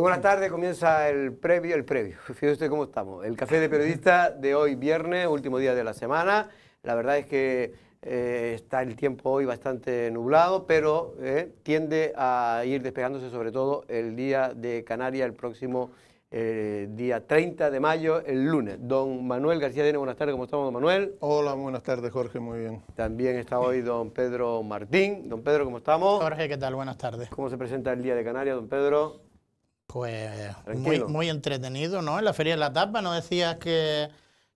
buenas tardes, comienza el previo, el previo, fíjese cómo estamos. El café de periodista de hoy viernes, último día de la semana. La verdad es que eh, está el tiempo hoy bastante nublado, pero eh, tiende a ir despegándose sobre todo el día de Canarias, el próximo eh, día 30 de mayo, el lunes. Don Manuel García Dene, buenas tardes, ¿cómo estamos, don Manuel? Hola, buenas tardes, Jorge, muy bien. También está hoy don Pedro Martín. Don Pedro, ¿cómo estamos? Jorge, ¿qué tal? Buenas tardes. ¿Cómo se presenta el Día de Canarias, don Pedro? Pues muy, entretenido, ¿no? En la Feria de la Tapa, ¿no decías que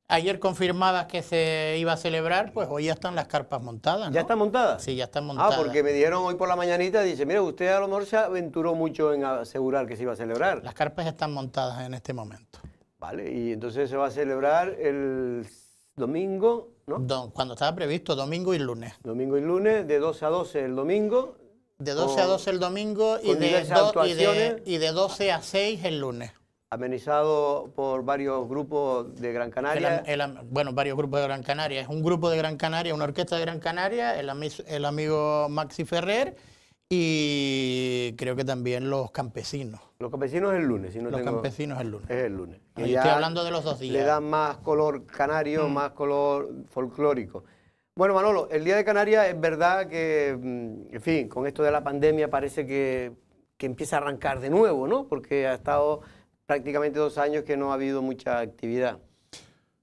ayer confirmadas que se iba a celebrar? Pues hoy ya están las carpas montadas, ¿no? ¿Ya están montadas? Sí, ya están montadas. Ah, porque me dieron hoy por la mañanita, dice, mire, usted a lo mejor se aventuró mucho en asegurar que se iba a celebrar. Las carpas están montadas en este momento. Vale, y entonces se va a celebrar el domingo, ¿no? cuando estaba previsto, domingo y lunes. Domingo y lunes, de 12 a 12 el domingo, de 12 a 12 el domingo y de, 12 a 6 el lunes amenizado por varios grupos de Gran Canaria. bueno, varios grupos de Gran Canaria. Es un grupo de Gran Canaria, una orquesta de Gran Canaria, el, amigo Maxi Ferrer y creo que también los campesinos. Los campesinos es el lunes, si no Los campesinos el lunes. Es el lunes. estoy hablando de los dos días. Le dan más color canario, mm. más color folclórico. Bueno, Manolo, el Día de Canarias es verdad que, mm, en fin, con esto de la pandemia parece que, empieza a arrancar de nuevo, ¿no? Porque ha estado prácticamente dos años que no ha habido mucha actividad.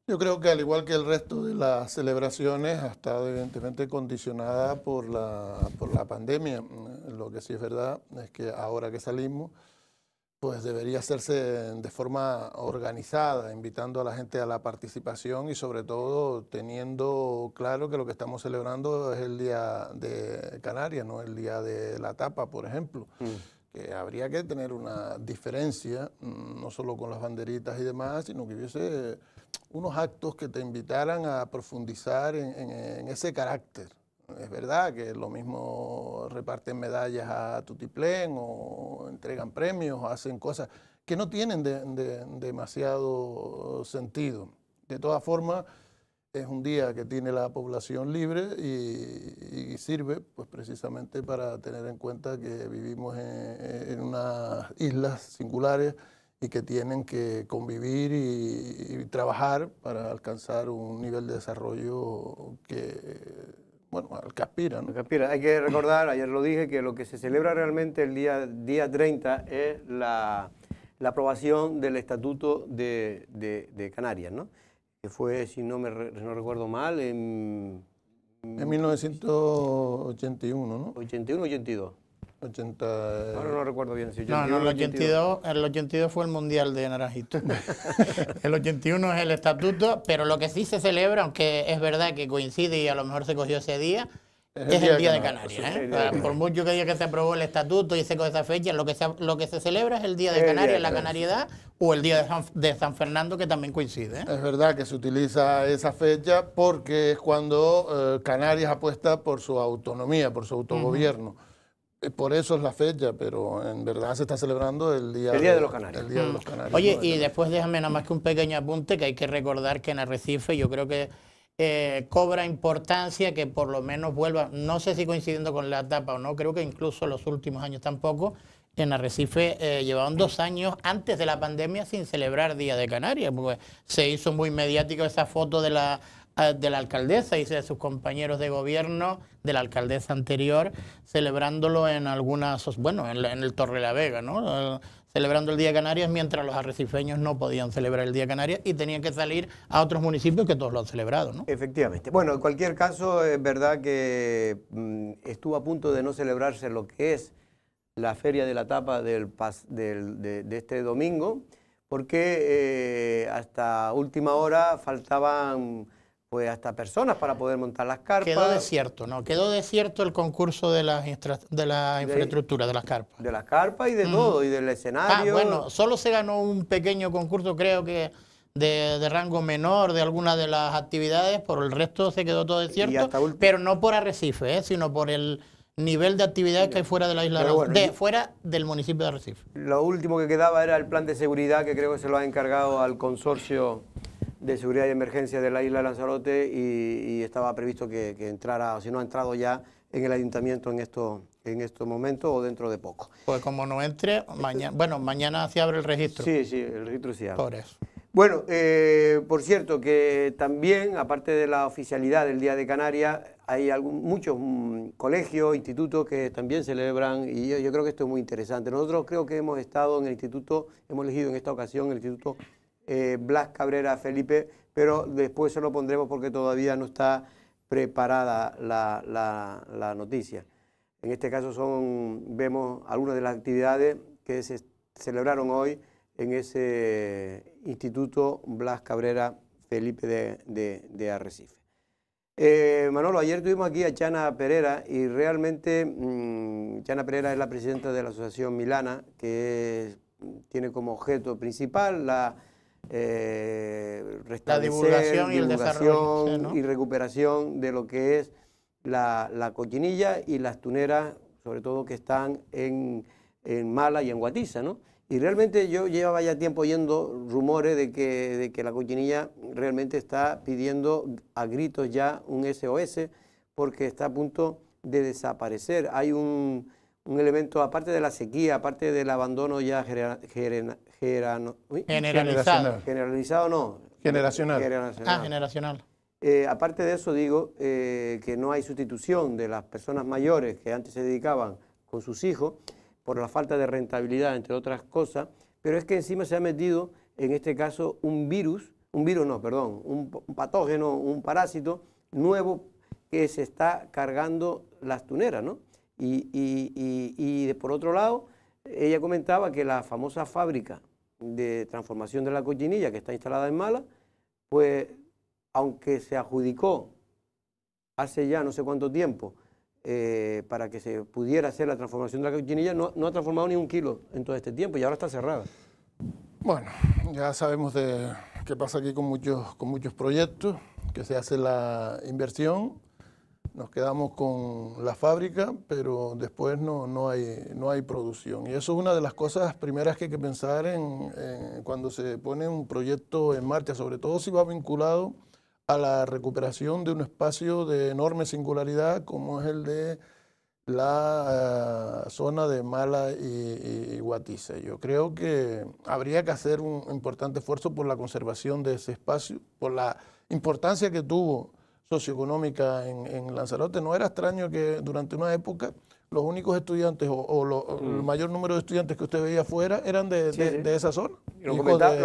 Yo creo que al igual que el resto de las celebraciones, ha estado evidentemente condicionada por la, por la pandemia. Lo que sí es verdad es que ahora que salimos, pues debería hacerse de forma organizada, invitando a la gente a la participación y sobre todo teniendo claro que lo que estamos celebrando es el Día de Canarias, no el Día de la Tapa, por ejemplo. Mm. Que habría que tener una diferencia, mm, no solo con las banderitas y demás, sino que hubiese unos actos que te invitaran a profundizar en ese carácter. Es verdad que lo mismo reparten medallas a Tutiplén o entregan premios o hacen cosas que no tienen demasiado sentido. De todas formas, es un día que tiene la población libre y, sirve pues, precisamente para tener en cuenta que vivimos en, unas islas singulares y que tienen que convivir y trabajar para alcanzar un nivel de desarrollo que bueno, al Caspira, ¿no? Al Hay que recordar, ayer lo dije, que lo que se celebra realmente el día, día 30 es la, aprobación del Estatuto de, Canarias, ¿no? que fue, si no, me, no recuerdo mal, en... En 1981, ¿no? 81-82. 80... no recuerdo bien. Si no, no, el 82, el 82 fue el Mundial de Naranjito. el 81 es el estatuto, pero lo que sí se celebra, aunque es verdad que coincide y a lo mejor se cogió ese día, es el, Día de Canarias. ¿eh? ¿eh? por mucho que diga que se aprobó el estatuto y se cogió esa fecha, lo que, se, celebra es el Día de Canarias, la Canariedad, o el Día de San, de Fernando, que también coincide. ¿eh? Es verdad que se utiliza esa fecha porque es cuando Canarias apuesta por su autonomía, por su autogobierno. Eh, por eso es la fecha, pero en verdad se está celebrando el Día, de, los Canarios. Mm. Oye, y después déjame nada más que un pequeño apunte que hay que recordar que en Arrecife yo creo que eh, cobra importancia que por lo menos vuelva, no sé si coincidiendo con la etapa o no, creo que incluso los últimos años tampoco, en Arrecife eh, llevaban dos años antes de la pandemia sin celebrar Día de Canarias, porque se hizo muy mediático esa foto de la de la alcaldesa y de sus compañeros de gobierno de la alcaldesa anterior, celebrándolo en algunas, bueno, en, el Torre la Vega, ¿no? Eh, celebrando el Día Canarias mientras los arrecifeños no podían celebrar el Día Canarias y tenían que salir a otros municipios que todos lo han celebrado, ¿no? Efectivamente. Bueno, en cualquier caso, es verdad que mm, estuvo a punto de no celebrarse lo que es la Feria de la Tapa del, de, este domingo, porque eh, hasta última hora faltaban pues hasta personas para poder montar las carpas. Quedó desierto, ¿no? Quedó desierto el concurso de las de la infraestructura, de las carpas. De las carpas y de todo, y del escenario. Ah, bueno, solo se ganó un pequeño concurso, creo que de, rango menor, de alguna de las actividades, por el resto se quedó todo desierto, pero no por arrecife, ¿eh? sino por el nivel de actividades que hay fuera de la isla fuera del municipio de Arrecife. Lo último que quedaba era el plan de seguridad que creo que se lo ha encargado al consorcio de Seguridad y Emergencia de la isla de Lanzarote y, estaba previsto que, entrara, o si no ha entrado ya, en el ayuntamiento en estos en estos momentos o dentro de poco. Pues como no entre, mañana, bueno, mañana se abre el registro. Sí, sí, el registro se abre. Por eso. Bueno, eh, por cierto, que también, aparte de la oficialidad del Día de Canarias, hay muchos mm, colegios, institutos que también celebran, y yo creo que esto es muy interesante. Nosotros creo que hemos estado en el instituto, hemos elegido en esta ocasión el Instituto eh, Blas Cabrera Felipe, pero después se lo pondremos porque todavía no está preparada la, noticia. En este caso son, vemos algunas de las actividades que se celebraron hoy en ese Instituto Blas Cabrera Felipe de, Arrecife. Eh, Manolo, ayer tuvimos aquí a Chana Pereira y realmente mm, Chana Pereira es la presidenta de la Asociación Milana, que tiene como objeto principal la eh, la divulgación, y, el desarrollo, y recuperación de lo que es la, la, cochinilla y las tuneras, sobre todo que están en, Mala y en Guatiza, ¿no? Y realmente yo llevaba ya tiempo oyendo rumores de que, de que la cochinilla realmente está pidiendo a gritos ya un SOS porque está a punto de desaparecer. Hay un, elemento, aparte de la sequía, aparte del abandono ya generalizado. no. Generacional. Ah, generacional. Eh, aparte de eso, digo eh, que no hay sustitución de las personas mayores que antes se dedicaban con sus hijos por la falta de rentabilidad, entre otras cosas, pero es que encima se ha metido, en este caso, un virus, un virus no, perdón, un, patógeno, un parásito nuevo que se está cargando las tuneras, ¿no? Y, y por otro lado, ella comentaba que la famosa fábrica de transformación de la cochinilla que está instalada en Mala, pues aunque se adjudicó hace ya no sé cuánto tiempo eh, para que se pudiera hacer la transformación de la cochinilla, no, ha transformado ni un kilo en todo este tiempo y ahora está cerrada. Bueno, ya sabemos de qué pasa aquí con muchos, con muchos proyectos, que se hace la inversión, nos quedamos con la fábrica, pero después no, hay, no hay producción. Y eso es una de las cosas primeras que hay que pensar en, cuando se pone un proyecto en marcha, sobre todo si va vinculado a la recuperación de un espacio de enorme singularidad como es el de la eh, zona de Mala y, Huatiza. Yo creo que habría que hacer un importante esfuerzo por la conservación de ese espacio, por la importancia que tuvo socioeconómica en, Lanzarote. No era extraño que durante una época los únicos estudiantes o, o el mm. mayor número de estudiantes que usted veía afuera eran de, esa zona. Lo comentaba,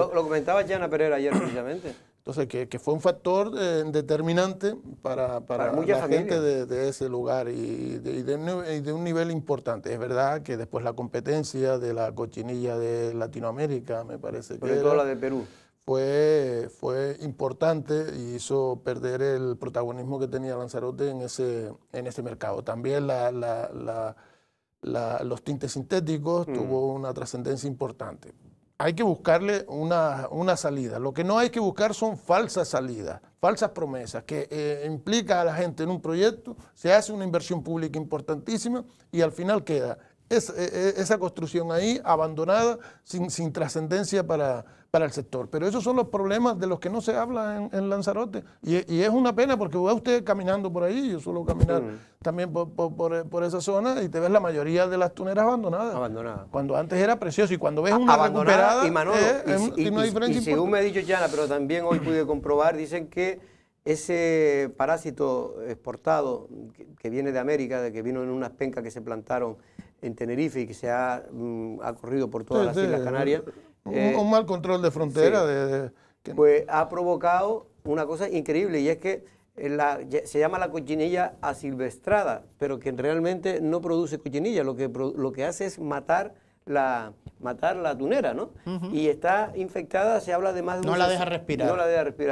lo, Pereira ayer precisamente. Entonces, que, fue un factor eh, determinante para, para, la gente de, ese lugar y, de, un nivel importante. Es verdad que después la competencia de la cochinilla de Latinoamérica, me parece que... Sobre todo la de Perú fue, fue importante y hizo perder el protagonismo que tenía Lanzarote en ese, en ese mercado. También los tintes sintéticos mm. tuvo una trascendencia importante. Hay que buscarle una, una, salida. Lo que no hay que buscar son falsas salidas, falsas promesas, que eh, implica a la gente en un proyecto, se hace una inversión pública importantísima y al final queda e, e, esa construcción ahí abandonada, sin, sin trascendencia para, para el sector. Pero esos son los problemas de los que no se habla en, Lanzarote. Y, es una pena porque a usted caminando por ahí, yo suelo caminar mm. también por, esa zona y te ves la mayoría de las tuneras abandonadas. Abandonadas. Cuando antes era precioso y cuando ves una recuperada, y eh, es, una diferencia según me ha dicho Yana, pero también hoy pude comprobar, dicen que ese parásito exportado que, viene de América, de que vino en unas pencas que se plantaron en Tenerife y que se ha, mm, corrido por todas las Islas Canarias, eh, un, mal control de frontera. Pues ha provocado una cosa increíble y es que eh, se llama la cochinilla asilvestrada, pero que realmente no produce cochinilla, lo que, lo que hace es matar la, matar la tunera, ¿no? Y está infectada, se habla de más de... No un la deja respirar.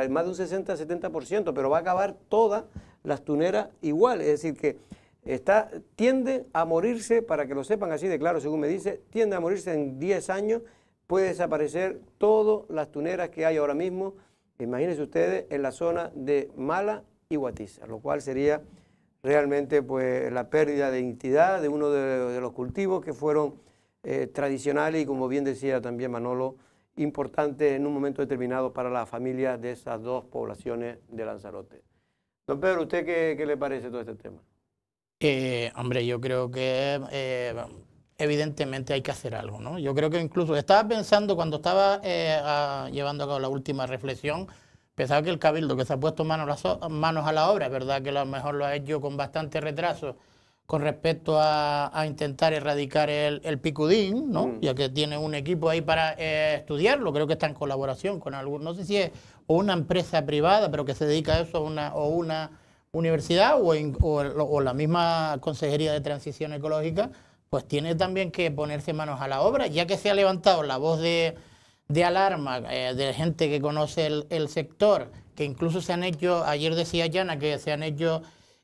más de un 60-70%, pero va a acabar todas las tuneras igual, es decir que está, tiende a morirse, para que lo sepan así de claro, según me dice, tiende a morirse en 10 años puede desaparecer todas las tuneras que hay ahora mismo, imagínense ustedes, en la zona de Mala y Guatiza, lo cual sería realmente pues, la pérdida de identidad de uno de, los cultivos que fueron eh, tradicionales y, como bien decía también Manolo, importantes en un momento determinado para la familia de esas dos poblaciones de Lanzarote. Don Pedro, ¿usted qué, le parece todo este tema? Eh, hombre, yo creo que eh, evidentemente hay que hacer algo. ¿no? Yo creo que incluso estaba pensando cuando estaba eh, llevando a cabo la última reflexión, pensaba que el cabildo que se ha puesto manos, manos a la obra, es verdad que a lo mejor lo ha hecho con bastante retraso con respecto a, intentar erradicar el, picudín, ¿no? Mm. ya que tiene un equipo ahí para eh, estudiarlo, creo que está en colaboración con algún, no sé si es una empresa privada, pero que se dedica a eso, una, o una universidad o, o la misma Consejería de Transición Ecológica pues tiene también que ponerse manos a la obra, ya que se ha levantado la voz de, alarma eh, de gente que conoce el, sector, que incluso se han hecho, ayer decía Yana que se han hecho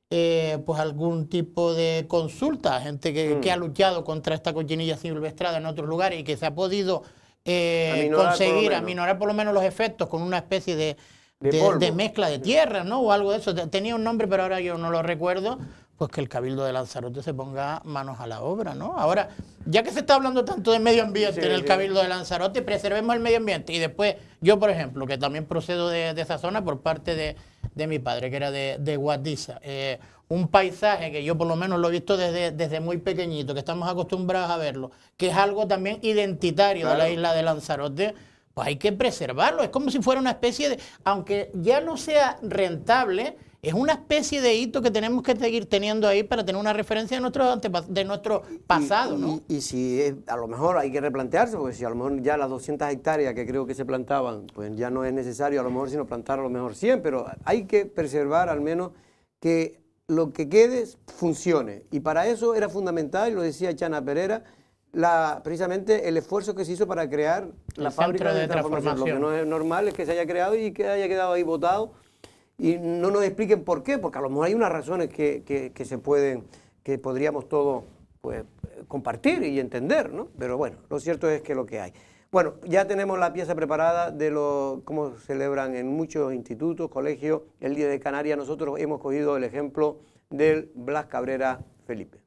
eh, pues algún tipo de consulta, gente que, ha mm. luchado contra esta cochinilla silvestrada en otros lugares y que se ha podido eh, conseguir aminorar por lo menos los efectos con una especie de, de mezcla de tierra, ¿no? O algo de eso. Tenía un nombre, pero ahora yo no lo recuerdo pues que el Cabildo de Lanzarote se ponga manos a la obra, ¿no? Ahora, ya que se está hablando tanto de medio ambiente en el Cabildo de Lanzarote, preservemos el medio ambiente. Y después, yo, por ejemplo, que también procedo de, esa zona por parte de, mi padre, que era de, de Guadiza, eh, un paisaje que yo por lo menos lo he visto desde, desde muy pequeñito, que estamos acostumbrados a verlo, que es algo también identitario de la isla de Lanzarote, pues hay que preservarlo. Es como si fuera una especie de, aunque ya no sea rentable, es una especie de hito que tenemos que seguir teniendo ahí para tener una referencia de nuestro, de nuestro pasado, y, ¿no? Y, si a lo mejor hay que replantearse, porque si a lo mejor ya las 200 hectáreas que creo que se plantaban, pues ya no es necesario a lo mejor sino plantar a lo mejor 100, pero hay que preservar al menos que lo que quede funcione. Y para eso era fundamental, lo decía Chana Pereira, precisamente el esfuerzo que se hizo para crear la fábrica de, transformación. Lo que no es normal es que se haya creado y que haya quedado ahí votado y no nos expliquen por qué, porque a lo mejor hay unas razones que, se pueden, que podríamos todos pues, compartir y entender, ¿no? Pero bueno, lo cierto es que lo que hay. Bueno, ya tenemos la pieza preparada de lo, cómo celebran en muchos institutos, colegios el Día de Canarias. Nosotros hemos cogido el ejemplo del Blas Cabrera Felipe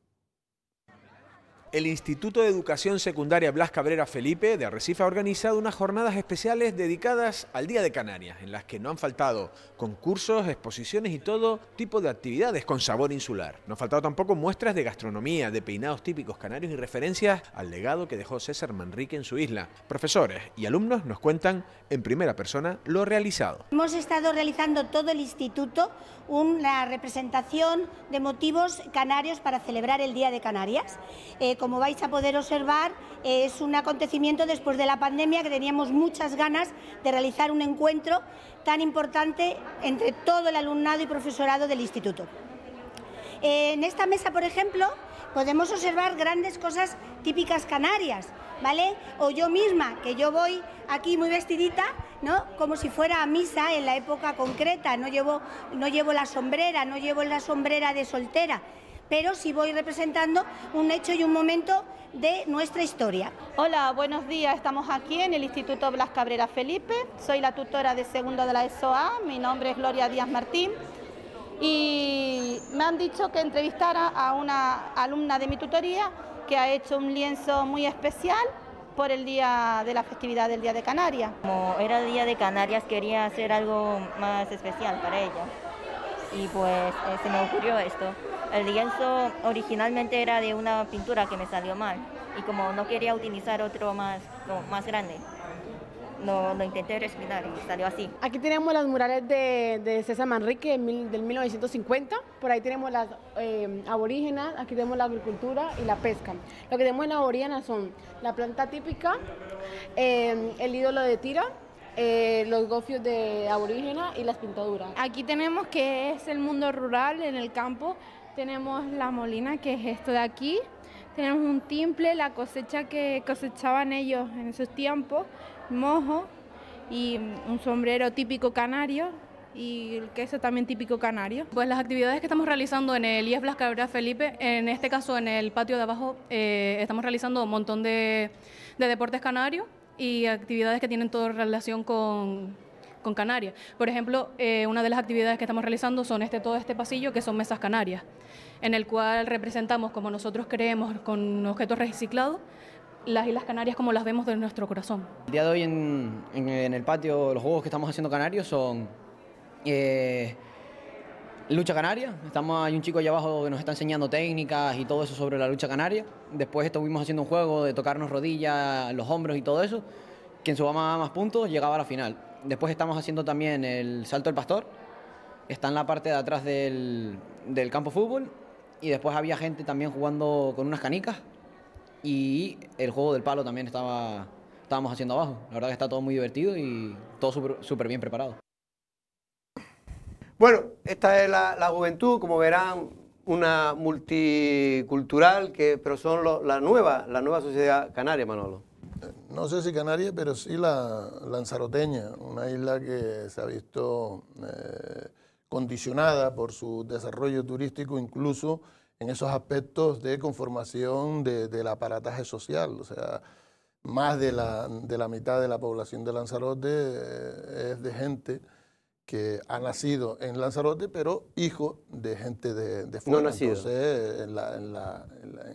el Instituto de Educación Secundaria Blas Cabrera Felipe de Arrecife ha organizado unas jornadas especiales dedicadas al Día de Canarias, en las que no han faltado concursos, exposiciones y todo tipo de actividades con sabor insular. No han faltado tampoco muestras de gastronomía, de peinados típicos canarios y referencias al legado que dejó César Manrique en su isla. Profesores y alumnos nos cuentan en primera persona lo realizado. Hemos estado realizando todo el instituto una representación de motivos canarios para celebrar el Día de Canarias. Eh, como vais a poder observar, eh, es un acontecimiento después de la pandemia que teníamos muchas ganas de realizar un encuentro tan importante entre todo el alumnado y profesorado del instituto. Eh, en esta mesa, por ejemplo, podemos observar grandes cosas típicas canarias, ¿vale? O yo misma, que yo voy aquí muy vestidita, ¿no? Como si fuera a misa en la época concreta, no llevo, no llevo la sombrera, no llevo la sombrera de soltera, pero sí voy representando un hecho y un momento de nuestra historia. Hola, buenos días. Estamos aquí en el Instituto Blas Cabrera Felipe. Soy la tutora de segundo de la SOA. Mi nombre es Gloria Díaz Martín y me han dicho que entrevistara a una alumna de mi tutoría que ha hecho un lienzo muy especial por el día de la festividad del Día de Canarias. Como era el Día de Canarias quería hacer algo más especial para ella y pues eh, se me ocurrió esto. El lienzo originalmente era de una pintura que me salió mal y como no quería utilizar otro más, más grande, no, intenté respirar y salió así. Aquí tenemos las murales de, César Manrique del, 1950, por ahí tenemos las eh, aborígenas, aquí tenemos la agricultura y la pesca. Lo que tenemos en la aborígena son la planta típica, eh, el ídolo de tira, eh, los gofios de aborígena y las pintaduras. Aquí tenemos que es el mundo rural en el campo, tenemos la molina que es esto de aquí, tenemos un timple, la cosecha que cosechaban ellos en sus tiempos mojo y un sombrero típico canario y el queso también típico canario. Pues las actividades que estamos realizando en el IES Blas Cabrera Felipe, en este caso en el patio de abajo, eh, estamos realizando un montón de, deportes canarios y actividades que tienen toda relación con, con Canarias. Por ejemplo, eh, una de las actividades que estamos realizando son este, todo este pasillo que son mesas canarias, en el cual representamos como nosotros creemos con objetos reciclados las Islas Canarias como las vemos de nuestro corazón. El día de hoy en, el patio los juegos que estamos haciendo canarios son eh, lucha canaria, estamos, hay un chico allá abajo que nos está enseñando técnicas y todo eso sobre la lucha canaria, después estuvimos haciendo un juego de tocarnos rodillas, los hombros y todo eso, quien suba más puntos llegaba a la final. Después estamos haciendo también el salto del pastor, está en la parte de atrás del, del campo fútbol y después había gente también jugando con unas canicas y el juego del palo también estaba, estábamos haciendo abajo. La verdad que está todo muy divertido y todo súper bien preparado. Bueno, esta es la, la juventud, como verán, una multicultural, que, pero son la, nueva, la nueva sociedad canaria, Manolo. Eh, no sé si Canaria, pero sí la lanzaroteña, una isla que se ha visto eh, condicionada por su desarrollo turístico, incluso en esos aspectos de conformación del aparataje social. O sea, más de la, de la mitad de la población de Lanzarote eh, es de gente que ha nacido en Lanzarote, pero hijo de gente de, fuera. No nacido. en, la, en,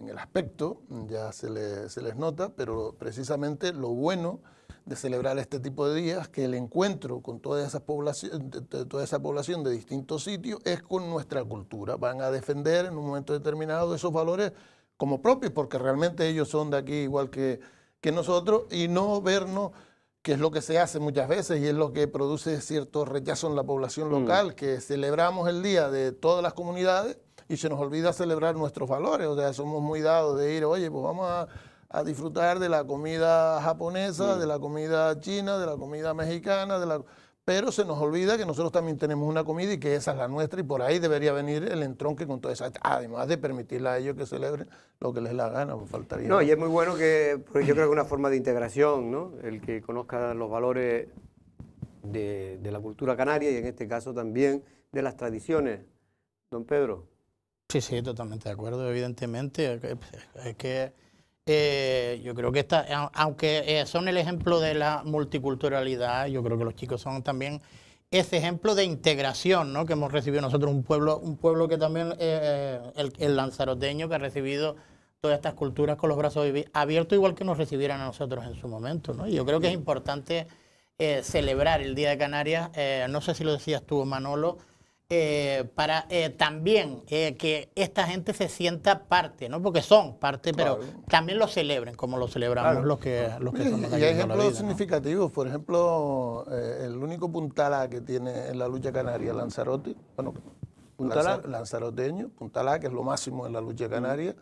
en, el aspecto ya se, se les nota, pero precisamente lo bueno de celebrar este tipo de días, que el encuentro con toda esa población, de, toda esa población de distintos sitios es con nuestra cultura. Van a defender en un momento determinado esos valores como propios, porque realmente ellos son de aquí igual que, que nosotros, y no vernos que es lo que se hace muchas veces y es lo que produce cierto rechazo en la población mm. local, que celebramos el Día de todas las comunidades y se nos olvida celebrar nuestros valores, o sea, somos muy dados de ir, oye, pues vamos a a disfrutar de la comida japonesa, mm. de la comida china, de la comida mexicana, de la... pero se nos olvida que nosotros también tenemos una comida y que esa es la nuestra y por ahí debería venir el entronque con toda esa... Además de permitirle a ellos que celebren lo que les la gana, faltaría. No, y es muy bueno que, yo creo que una forma de integración, ¿no? El que conozca los valores de, de la cultura canaria y en este caso también de las tradiciones. Don Pedro. Sí, sí, totalmente de acuerdo, evidentemente. Es que eh, yo creo que aunque eh, son el ejemplo de la multiculturalidad, yo creo que los chicos son también ese ejemplo de integración ¿no? que hemos recibido nosotros, un pueblo, un pueblo que también, eh, el, lanzaroteño que ha recibido todas estas culturas con los brazos abiertos, igual que nos recibieran a nosotros en su momento. ¿no? Y yo creo que es importante celebrar el Día de Canarias, no sé si lo decías tú, Manolo, eh, para eh, también eh, que esta gente se sienta parte, ¿no? Porque son parte, pero también lo celebren, como lo celebramos los que, los que somos Y hay ejemplos significativos, por ejemplo, el único puntalá que tiene en la lucha canaria Lanzarote, bueno, lanzaroteño, puntalá, que es lo máximo en la lucha mm. canaria,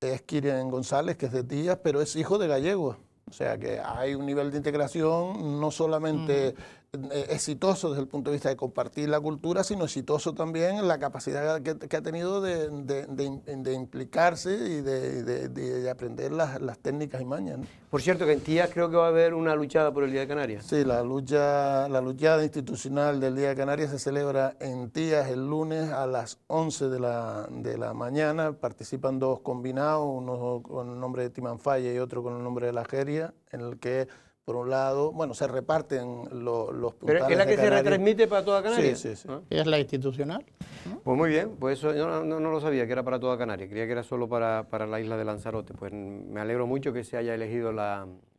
es Kirian González, que es de Tías, pero es hijo de gallego, O sea que hay un nivel de integración no solamente mm. Eh, exitoso desde el punto de vista de compartir la cultura, sino exitoso también la capacidad que, ha tenido de, implicarse y de, aprender las, técnicas y mañas. Por cierto, que en Tías creo que va a haber una luchada por el Día de Canarias. Sí, la lucha la luchada institucional del Día de Canarias se celebra en Tías el lunes a las 11 de la, mañana. Participan dos combinados, uno con el nombre de Timanfaya y otro con el nombre de La Jeria, en el que por un lado, bueno, se reparten los puntales Pero es la que se retransmite para toda Canarias. Sí, sí, sí. ¿Ah? Es la institucional. Pues muy bien, pues eso yo no, lo sabía, que era para toda Canarias, creía que era solo para, la isla de Lanzarote. Pues me alegro mucho que se haya elegido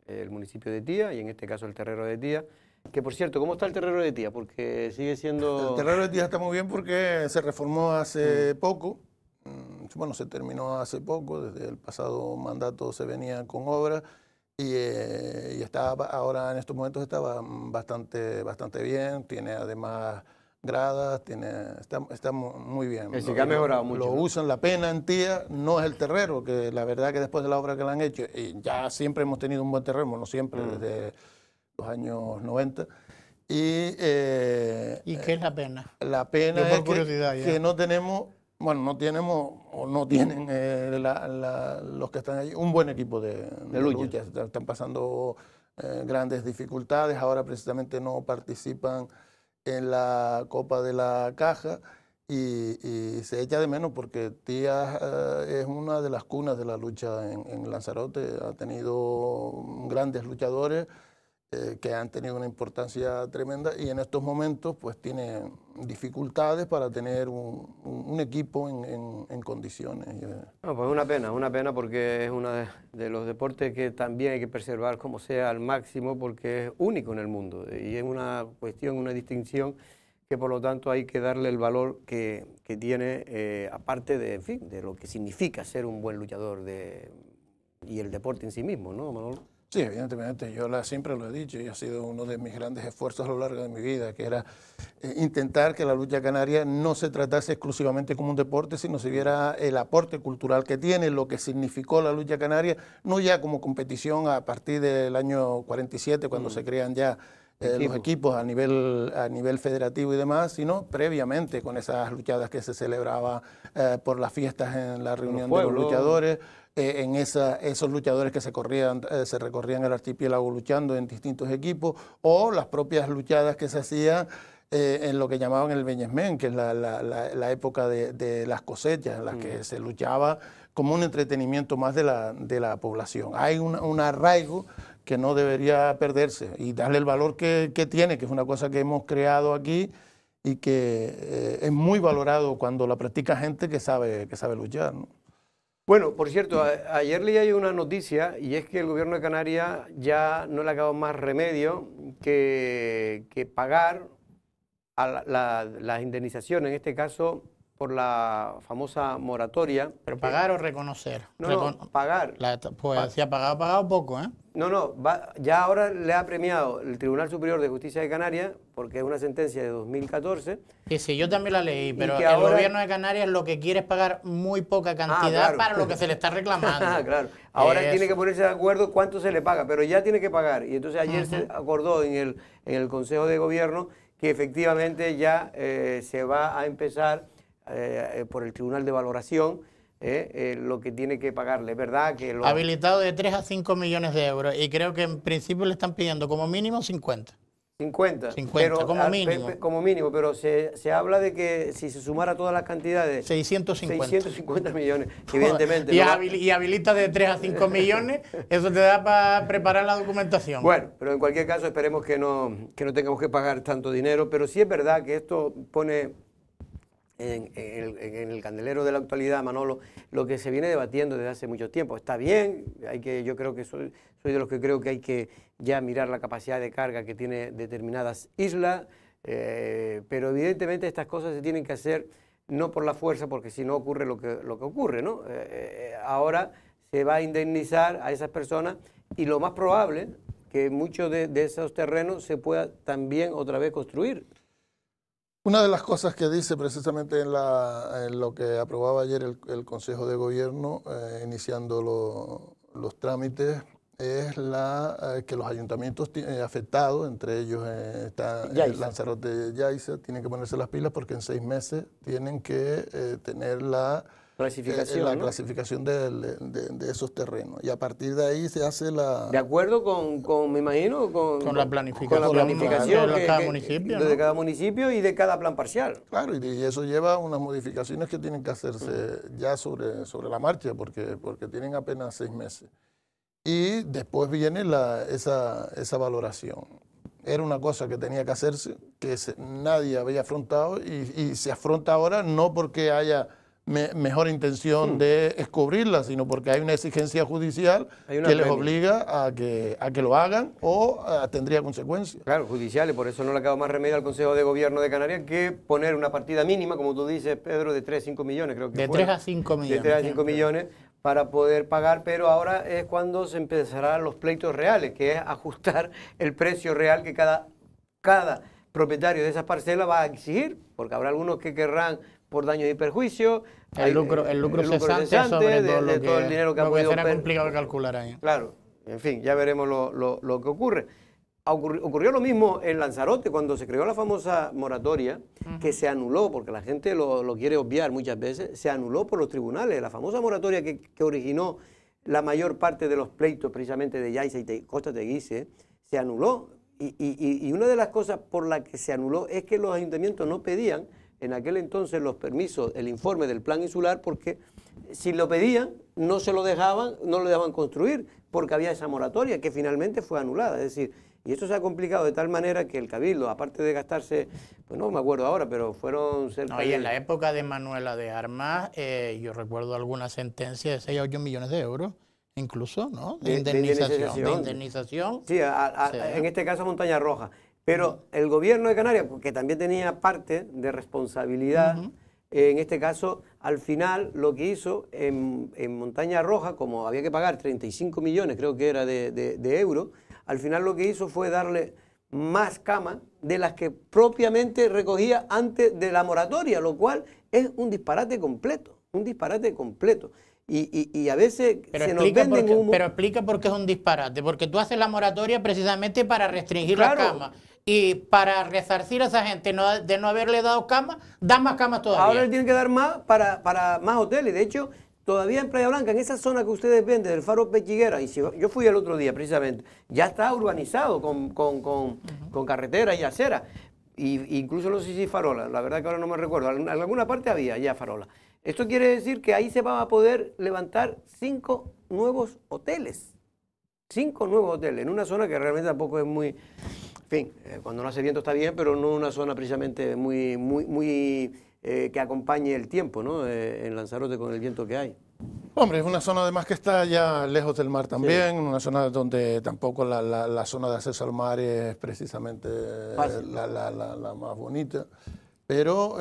el municipio de Tía y en este caso el terrero de Tía. Que por cierto, ¿cómo está el terreno de Tía? Porque sigue siendo... El terrero de Tía está muy bien porque se reformó hace mm. poco, mm, bueno, se terminó hace poco, desde el pasado mandato se venía con obras y, eh, ahora en estos momentos está bastante, bastante bien, tiene además gradas, tiene, está, muy bien. lo, usan, la pena en tía no es el terreno, que la verdad que después de la obra que la han hecho, y ya siempre hemos tenido un buen terreno, no siempre, mm. desde los años 90. Y, eh, ¿Y qué es la pena? La pena es que, que, no tenemos bueno, no tenemos, o no tienen eh, los que están allí, un buen equipo de, lucha. Están pasando eh, grandes dificultades, ahora precisamente no participan en la Copa de la Caja y, se echa de menos porque Tías eh, es una de las cunas de la lucha en Lanzarote, ha tenido grandes luchadores eh, que han tenido una importancia tremenda y en estos momentos pues tiene dificultades para tener un, equipo en, condiciones. Eh. No, pues una pena, una pena porque es uno de, los deportes que también hay que preservar como sea al máximo porque es único en el mundo eh, y es una cuestión, una distinción que por lo tanto hay que darle el valor que, tiene, aparte de, de lo que significa ser un buen luchador y el deporte en sí mismo, ¿no, Manolo? Sí, evidentemente, yo siempre lo he dicho y ha sido uno de mis grandes esfuerzos a lo largo de mi vida, que era eh, intentar que la lucha canaria no se tratase exclusivamente como un deporte, sino se viera el aporte cultural que tiene, lo que significó la lucha canaria, no ya como competición a partir del año 47, cuando se mm. crean ya eh, los equipos a nivel, a nivel federativo y demás, sino previamente con esas luchadas que se celebraba eh, por las fiestas en la reunión de los luchadores, eh, en esos luchadores que eh, se, recorrían el archipiélago luchando en distintos equipos, o las propias luchadas que se hacían eh, en lo que llamaban el Beñesmen, que es la, época de, las cosechas, en la que mm. se luchaba como un entretenimiento más de la, población. Hay un, arraigo que no debería perderse y darle el valor que, tiene, que es una cosa que hemos creado aquí y que es muy valorado cuando la practica gente que sabe, que sabe luchar. Bueno, por cierto, ayer leí una noticia y es que el gobierno de Canarias ya no le ha dado más remedio que, pagar a las indemnizaciones, en este caso por la famosa moratoria. Pero pagar o reconocer. No, pagar. pues si ha pagado, ha pagado poco, ¿eh? No, no, ya ahora le ha premiado el Tribunal Superior de Justicia de Canarias, porque es una sentencia de 2014. Sí, sí, yo también la leí, pero el gobierno de Canarias lo que quiere es pagar muy poca ah, cantidad para lo que se le está reclamando. ah, claro. Ahora tiene que ponerse de acuerdo cuánto se le paga, pero ya tiene que pagar. Y entonces ayer se acordó en el, en el Consejo de Gobierno que efectivamente ya eh, se va a empezar eh, por el Tribunal de Valoración. Eh, eh, lo que tiene que pagarle, ¿verdad? Que lo... Habilitado de 3 a 5 millones de euros y creo que en principio le están pidiendo como mínimo 50. 50, como ah, mínimo. Como mínimo, pero se, habla de que si se sumara todas las cantidades... 650. 650 millones, evidentemente. y, habilita de 3 a 5 millones, eso te da para preparar la documentación. Bueno, pero en cualquier caso esperemos que no, que no tengamos que pagar tanto dinero, pero sí es verdad que esto pone en, el, candelero de la actualidad, Manolo, lo que se viene debatiendo desde hace mucho tiempo. Está bien, hay que, yo creo que soy, de los que creo que hay que ya mirar la capacidad de carga que tiene determinadas islas, eh, pero evidentemente estas cosas se tienen que hacer no por la fuerza, porque si no ocurre lo que, lo que ocurre, ¿no? Eh, eh, ahora se va a indemnizar a esas personas y lo más probable que muchos de, de esos terrenos se pueda también otra vez construir. Una de las cosas que dice precisamente en, lo que aprobaba ayer el, Consejo de Gobierno, eh, iniciando los trámites, es la, eh, que los ayuntamientos eh, afectados, entre ellos está Lanzarote de Yaisa, tienen que ponerse las pilas porque en seis meses tienen que tener la clasificación, eh, la clasificación de, esos terrenos. Y a partir de ahí se hace la... De acuerdo con, me imagino, con, con, la planificación, de, cada, municipio, de cada municipio y de cada plan parcial. Claro, y, eso lleva unas modificaciones que tienen que hacerse ya sobre, sobre la marcha, porque, porque tienen apenas seis meses. Y después viene esa, valoración era una cosa que tenía que hacerse, que nadie había afrontado y, y, se afronta ahora no porque haya mejor intención hmm. de descubrirla sino porque hay una exigencia judicial que les obliga a que, a que lo hagan o ah, tendría consecuencias. Claro, judiciales, por eso no le ha más remedio al Consejo de Gobierno de Canarias que poner una partida mínima, como tú dices, Pedro, de 3 a 5 millones, creo que. De 3 a 5 millones. De 3 a 5 millones para poder pagar, pero ahora es cuando se empezarán los pleitos reales, que es ajustar el precio real que cada, cada propietario de esas parcelas va a exigir, porque habrá algunos que querrán por daños y perjuicio El, lucro, el eh, el cesante, de, todo el dinero que ha podido complicado calcular ahí. Claro, en fin, ya veremos lo, que ocurre. Ocurrió, lo mismo en Lanzarote cuando se creó la famosa moratoria que se anuló, porque la gente lo, quiere obviar muchas veces, se anuló por los tribunales. La famosa moratoria que, originó la mayor parte de los pleitos precisamente de Yaisa y de Costa se anuló. Y, y, y, una de las cosas por las que se anuló es que los ayuntamientos no pedían en aquel entonces los permisos, el informe del plan insular, porque si lo pedían, no se lo dejaban, no lo dejaban construir, porque había esa moratoria que finalmente fue anulada. Es decir, y eso se ha complicado de tal manera que el Cabildo, aparte de gastarse, pues no me acuerdo ahora, pero fueron cerca no, y en la época de Manuela de Armas, eh, yo recuerdo alguna sentencia de 6 a 8 millones de euros incluso, ¿no? De, indemnización, indemnización. Sí, en este caso Montaña Roja. Pero el gobierno de Canarias, que también tenía parte de responsabilidad, eh, en este caso, al final lo que hizo en, Montaña Roja, como había que pagar 35 millones, creo que era de, euros, al final lo que hizo fue darle más camas de las que propiamente recogía antes de la moratoria, lo cual es un disparate completo, un disparate completo. Y, a veces se nos venden porque, Pero explica por qué es un disparate, porque tú haces la moratoria precisamente para restringir la las camas y para resarcir a esa gente de no haberle dado cama, da más camas todavía. Ahora le tienen que dar más para, más hoteles. De hecho, todavía en Playa Blanca, en esa zona que ustedes ven del Faro Pechiguera, y yo fui el otro día precisamente, ya está urbanizado con, con, carreteras y acera Y, incluso no sé si farola, la verdad que ahora no me recuerdo. En alguna parte había ya farola. Esto quiere decir que ahí se van a poder levantar cinco nuevos hoteles. Cinco nuevos hoteles, en una zona que realmente tampoco es muy, fin, eh, cuando no hace viento está bien, pero no una zona precisamente muy, muy, muy eh, que acompañe el tiempo, ¿no? Eh, en Lanzarote con el viento que hay. Hombre, es una zona además que está ya lejos del mar también, una zona donde tampoco la, la, zona de acceso al mar es precisamente la, la, más bonita, pero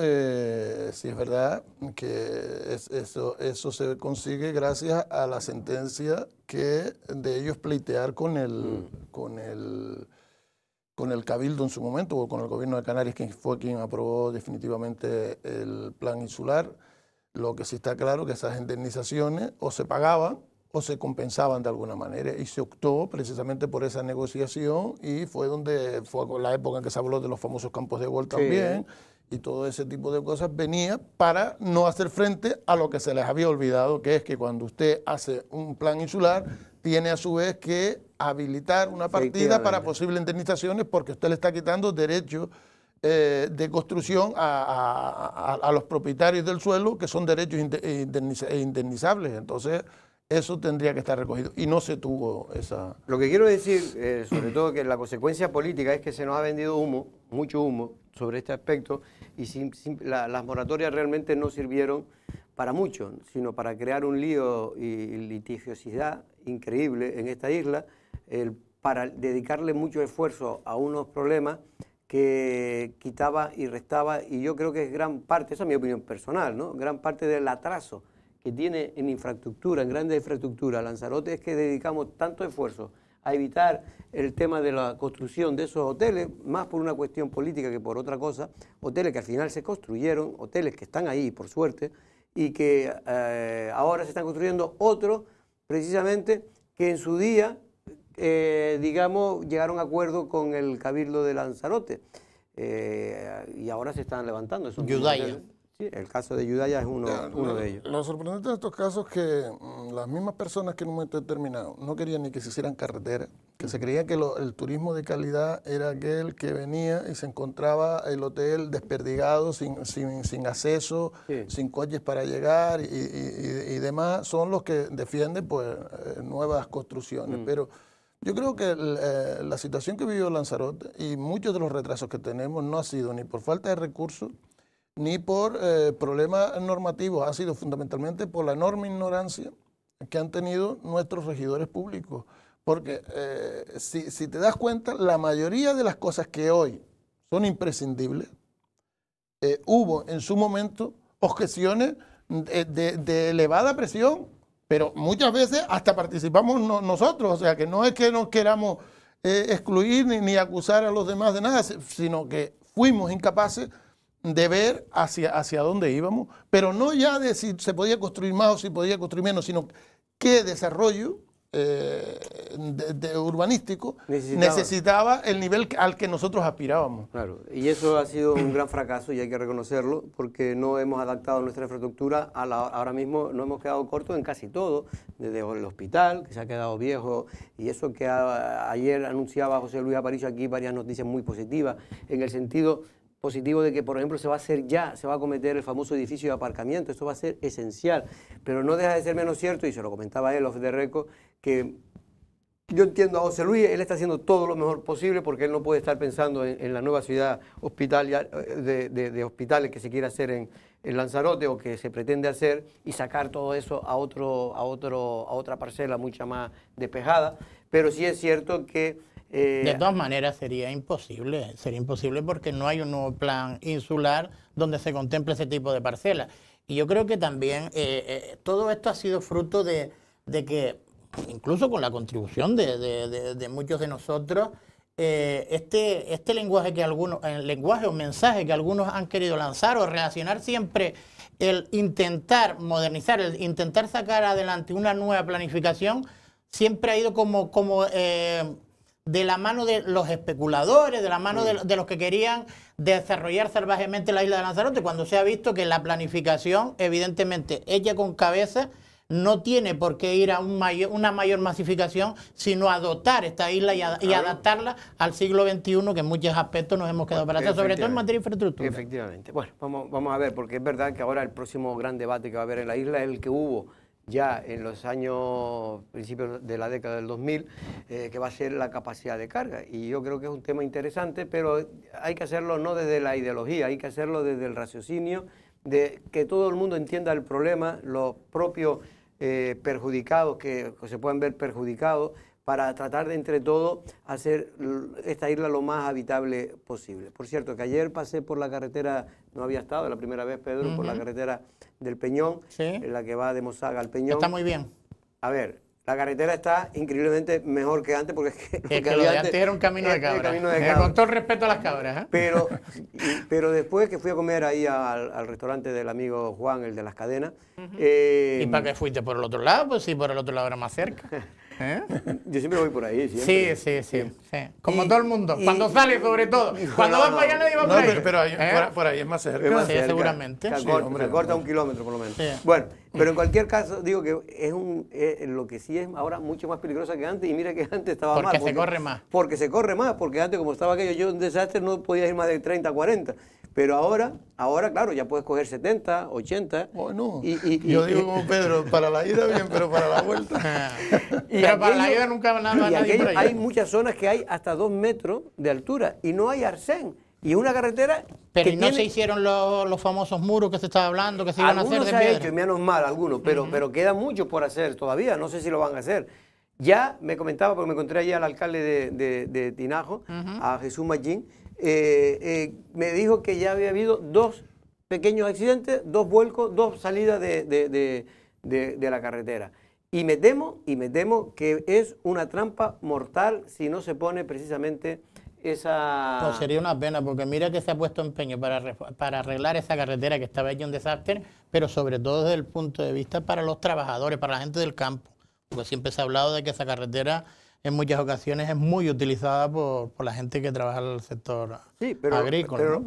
sí es verdad que eso, eso se consigue gracias a la sentencia que de ellos pleitear con el, mm. con el con el Cabildo en su momento, o con el gobierno de Canarias, quien fue quien aprobó definitivamente el plan insular, lo que sí está claro que esas indemnizaciones o se pagaban o se compensaban de alguna manera y se optó precisamente por esa negociación y fue donde fue la época en que se habló de los famosos campos de gol también y todo ese tipo de cosas venía para no hacer frente a lo que se les había olvidado, que es que cuando usted hace un plan insular tiene a su vez que habilitar una partida para posibles indemnizaciones porque usted le está quitando derechos eh, de construcción a, los propietarios del suelo que son derechos eh, eh, indemnizables. Entonces, eso tendría que estar recogido y no se tuvo esa... Lo que quiero decir, sobre todo que la consecuencia política es que se nos ha vendido humo, mucho humo, sobre este aspecto y las moratorias realmente no sirvieron para mucho, sino para crear un lío y litigiosidad increíble en esta isla, para dedicarle mucho esfuerzo a unos problemas que quitaba y restaba, y yo creo que es gran parte, esa es mi opinión personal, ¿no? gran parte del atraso que tiene en infraestructura, en grandes infraestructura Lanzarote, es que dedicamos tanto esfuerzo a evitar el tema de la construcción de esos hoteles, más por una cuestión política que por otra cosa, hoteles que al final se construyeron, hoteles que están ahí, por suerte, y que eh, ahora se están construyendo otros precisamente que en su día, eh, digamos, llegaron a acuerdo con el Cabildo de Lanzarote. Eh, y ahora se están levantando. Sí, el caso de Yudaya es uno, de ellos. Lo sorprendente de estos casos es que mm, las mismas personas que en un momento determinado no querían ni que se hicieran carreteras, que se creía que el turismo de calidad era aquel que venía y se encontraba el hotel desperdigado, sin, acceso, sin coches para llegar y, demás, son los que defienden pues, eh, nuevas construcciones. Mm. Pero yo creo que eh, la situación que vivió Lanzarote y muchos de los retrasos que tenemos no ha sido ni por falta de recursos, ni por eh, problemas normativos, ha sido fundamentalmente por la enorme ignorancia que han tenido nuestros regidores públicos. Porque eh, si, te das cuenta, la mayoría de las cosas que hoy son imprescindibles, eh, hubo en su momento objeciones de, elevada presión, pero muchas veces hasta participamos nosotros, o sea que no es que nos queramos excluir ni, ni acusar a los demás de nada, sino que fuimos incapaces de ver hacia, hacia dónde íbamos, pero no ya de si se podía construir más o si podía construir menos, sino qué desarrollo eh, urbanístico necesitaba. el nivel al que nosotros aspirábamos. Claro, y eso ha sido un gran fracaso y hay que reconocerlo porque no hemos adaptado nuestra infraestructura a la, ahora mismo no hemos quedado cortos en casi todo, desde el hospital que se ha quedado viejo y eso que ayer anunciaba José Luis Aparicio aquí varias noticias muy positivas en el sentido positivo de que, por ejemplo, se va a hacer ya, se va a cometer el famoso edificio de aparcamiento, esto va a ser esencial, pero no deja de ser menos cierto, y se lo comentaba él off de record, que yo entiendo a José Luis, él está haciendo todo lo mejor posible porque él no puede estar pensando en, la nueva ciudad hospital, de, hospitales que se quiere hacer en, en, Lanzarote o que se pretende hacer y sacar todo eso a, otro, a, otro, a otra parcela mucha más despejada, pero sí es cierto que eh, de todas maneras, sería imposible, sería imposible porque no hay un nuevo plan insular donde se contemple ese tipo de parcelas. Y yo creo que también eh, eh, todo esto ha sido fruto de, que, incluso con la contribución de, muchos de nosotros, este, este lenguaje que algunos, el lenguaje o mensaje que algunos han querido lanzar o relacionar siempre el intentar modernizar, el intentar sacar adelante una nueva planificación, siempre ha ido como, como de la mano de los especuladores, de la mano mm. de, los que querían desarrollar salvajemente la isla de Lanzarote, cuando se ha visto que la planificación, evidentemente, ella con cabeza, no tiene por qué ir a una mayor masificación, sino a dotar esta isla y, adaptarla al siglo XXI, que en muchos aspectos nos hemos quedado para atrás, sobre todo en materia de infraestructura. Efectivamente. Bueno, vamos a ver, porque es verdad que ahora el próximo gran debate que va a haber en la isla es el que hubo ya en los años, principios de la década del 2000, eh, que va a ser la capacidad de carga. Y yo creo que es un tema interesante, pero hay que hacerlo no desde la ideología, hay que hacerlo desde el raciocinio, de que todo el mundo entienda el problema, los propios eh, perjudicados que se pueden ver perjudicados para tratar de entre todo hacer esta isla lo más habitable posible. Por cierto, que ayer pasé por la carretera, no había estado la primera vez, Pedro, por la carretera del Peñón, en la que va de Mozaga al Peñón. Está muy bien. A ver, la carretera está increíblemente mejor que antes porque es que, lo, de era un camino de eh, cabra. Con todo respeto a las cabras. ¿eh? Pero, pero después que fui a comer ahí al, restaurante del amigo Juan, el de las cadenas. Eh, ¿Y para qué fuiste por el otro lado? Pues sí, por el otro lado era más cerca. ¿Eh? Yo siempre voy por ahí, Sí, sí, sí. sí. Como todo el mundo. Cuando sale, sobre todo. Cuando no, allá, nadie digo por ahí. Pero, ¿Eh? por, ahí es más cerca. sí, seguramente. Se, corta, un kilómetro, por lo menos. Bueno, pero en cualquier caso, digo que es un eh, lo que sí es ahora mucho más peligrosa que antes. Y mira que antes estaba más. Porque se corre más. Porque se corre más. Porque antes, como estaba aquello, yo un desastre no podía ir más de 30, 40. Pero ahora, ahora claro, ya puedes coger 70, 80. Bueno, y, yo digo como Pedro, para la ida bien, pero para la vuelta. y para la ida nunca nada, a aquello, Hay muchas zonas que hay hasta dos metros de altura y no hay arsén. Y una carretera. Pero no se hicieron los, famosos muros que se estaba hablando, que se iban a hacer de se han Hecho, y menos mal, algunos, pero, pero queda mucho por hacer todavía. No sé si lo van a hacer. Ya me comentaba, porque me encontré allí al alcalde de, Tinajo, a Jesús Mallín eh, eh, me dijo que ya había habido dos pequeños accidentes, dos vuelcos, dos salidas de, la carretera. Y me temo, y me temo que es una trampa mortal si no se pone precisamente esa... Pues sería una pena, porque mira que se ha puesto empeño para, para arreglar esa carretera que estaba en un desastre, pero sobre todo desde el punto de vista para los trabajadores, para la gente del campo, porque siempre se ha hablado de que esa carretera en muchas ocasiones es muy utilizada por, la gente que trabaja en el sector sí, pero,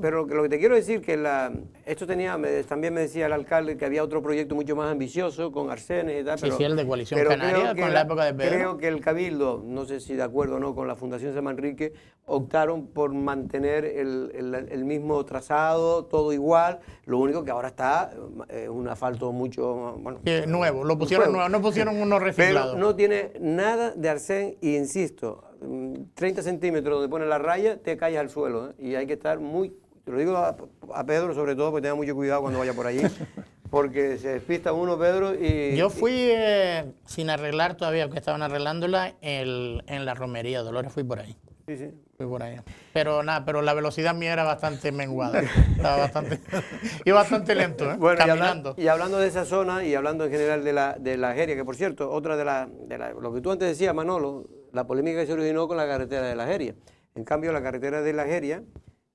Pero, lo que te quiero decir que la, esto tenía, también me decía el alcalde que había otro proyecto mucho más ambicioso con Arsenes y tal. pero, de coalición canaria con la, época de Creo que el Cabildo, no sé si de acuerdo o no, con la Fundación San Manrique, optaron por mantener el, el, mismo trazado, todo igual. Lo único que ahora está es eh, un asfalto mucho. Bueno, nuevo, lo pusieron nuevo, no pusieron uno reciclado. Pero no tiene nada de arsén y insisto, 30 mm, centímetros donde pone la raya, te caes al suelo. ¿eh? Y hay que estar muy, te lo digo a, Pedro sobre todo, porque tenga mucho cuidado cuando vaya por allí. porque se despista uno, Pedro, y... Yo fui eh, sin arreglar todavía, porque estaban arreglándola el, en la romería, Dolores, fui por ahí. Sí, sí. Fui por ahí. Pero nada, pero la velocidad mía era bastante menguada. Estaba bastante... y bastante lento, ¿eh? Bueno, Caminando. Y, hablando de esa zona, y hablando en general de la, de la Geria, que por cierto, otra de las... La, lo que tú antes decías, Manolo, la polémica que se originó con la carretera de la Jeria. En cambio, la carretera de la Jeria,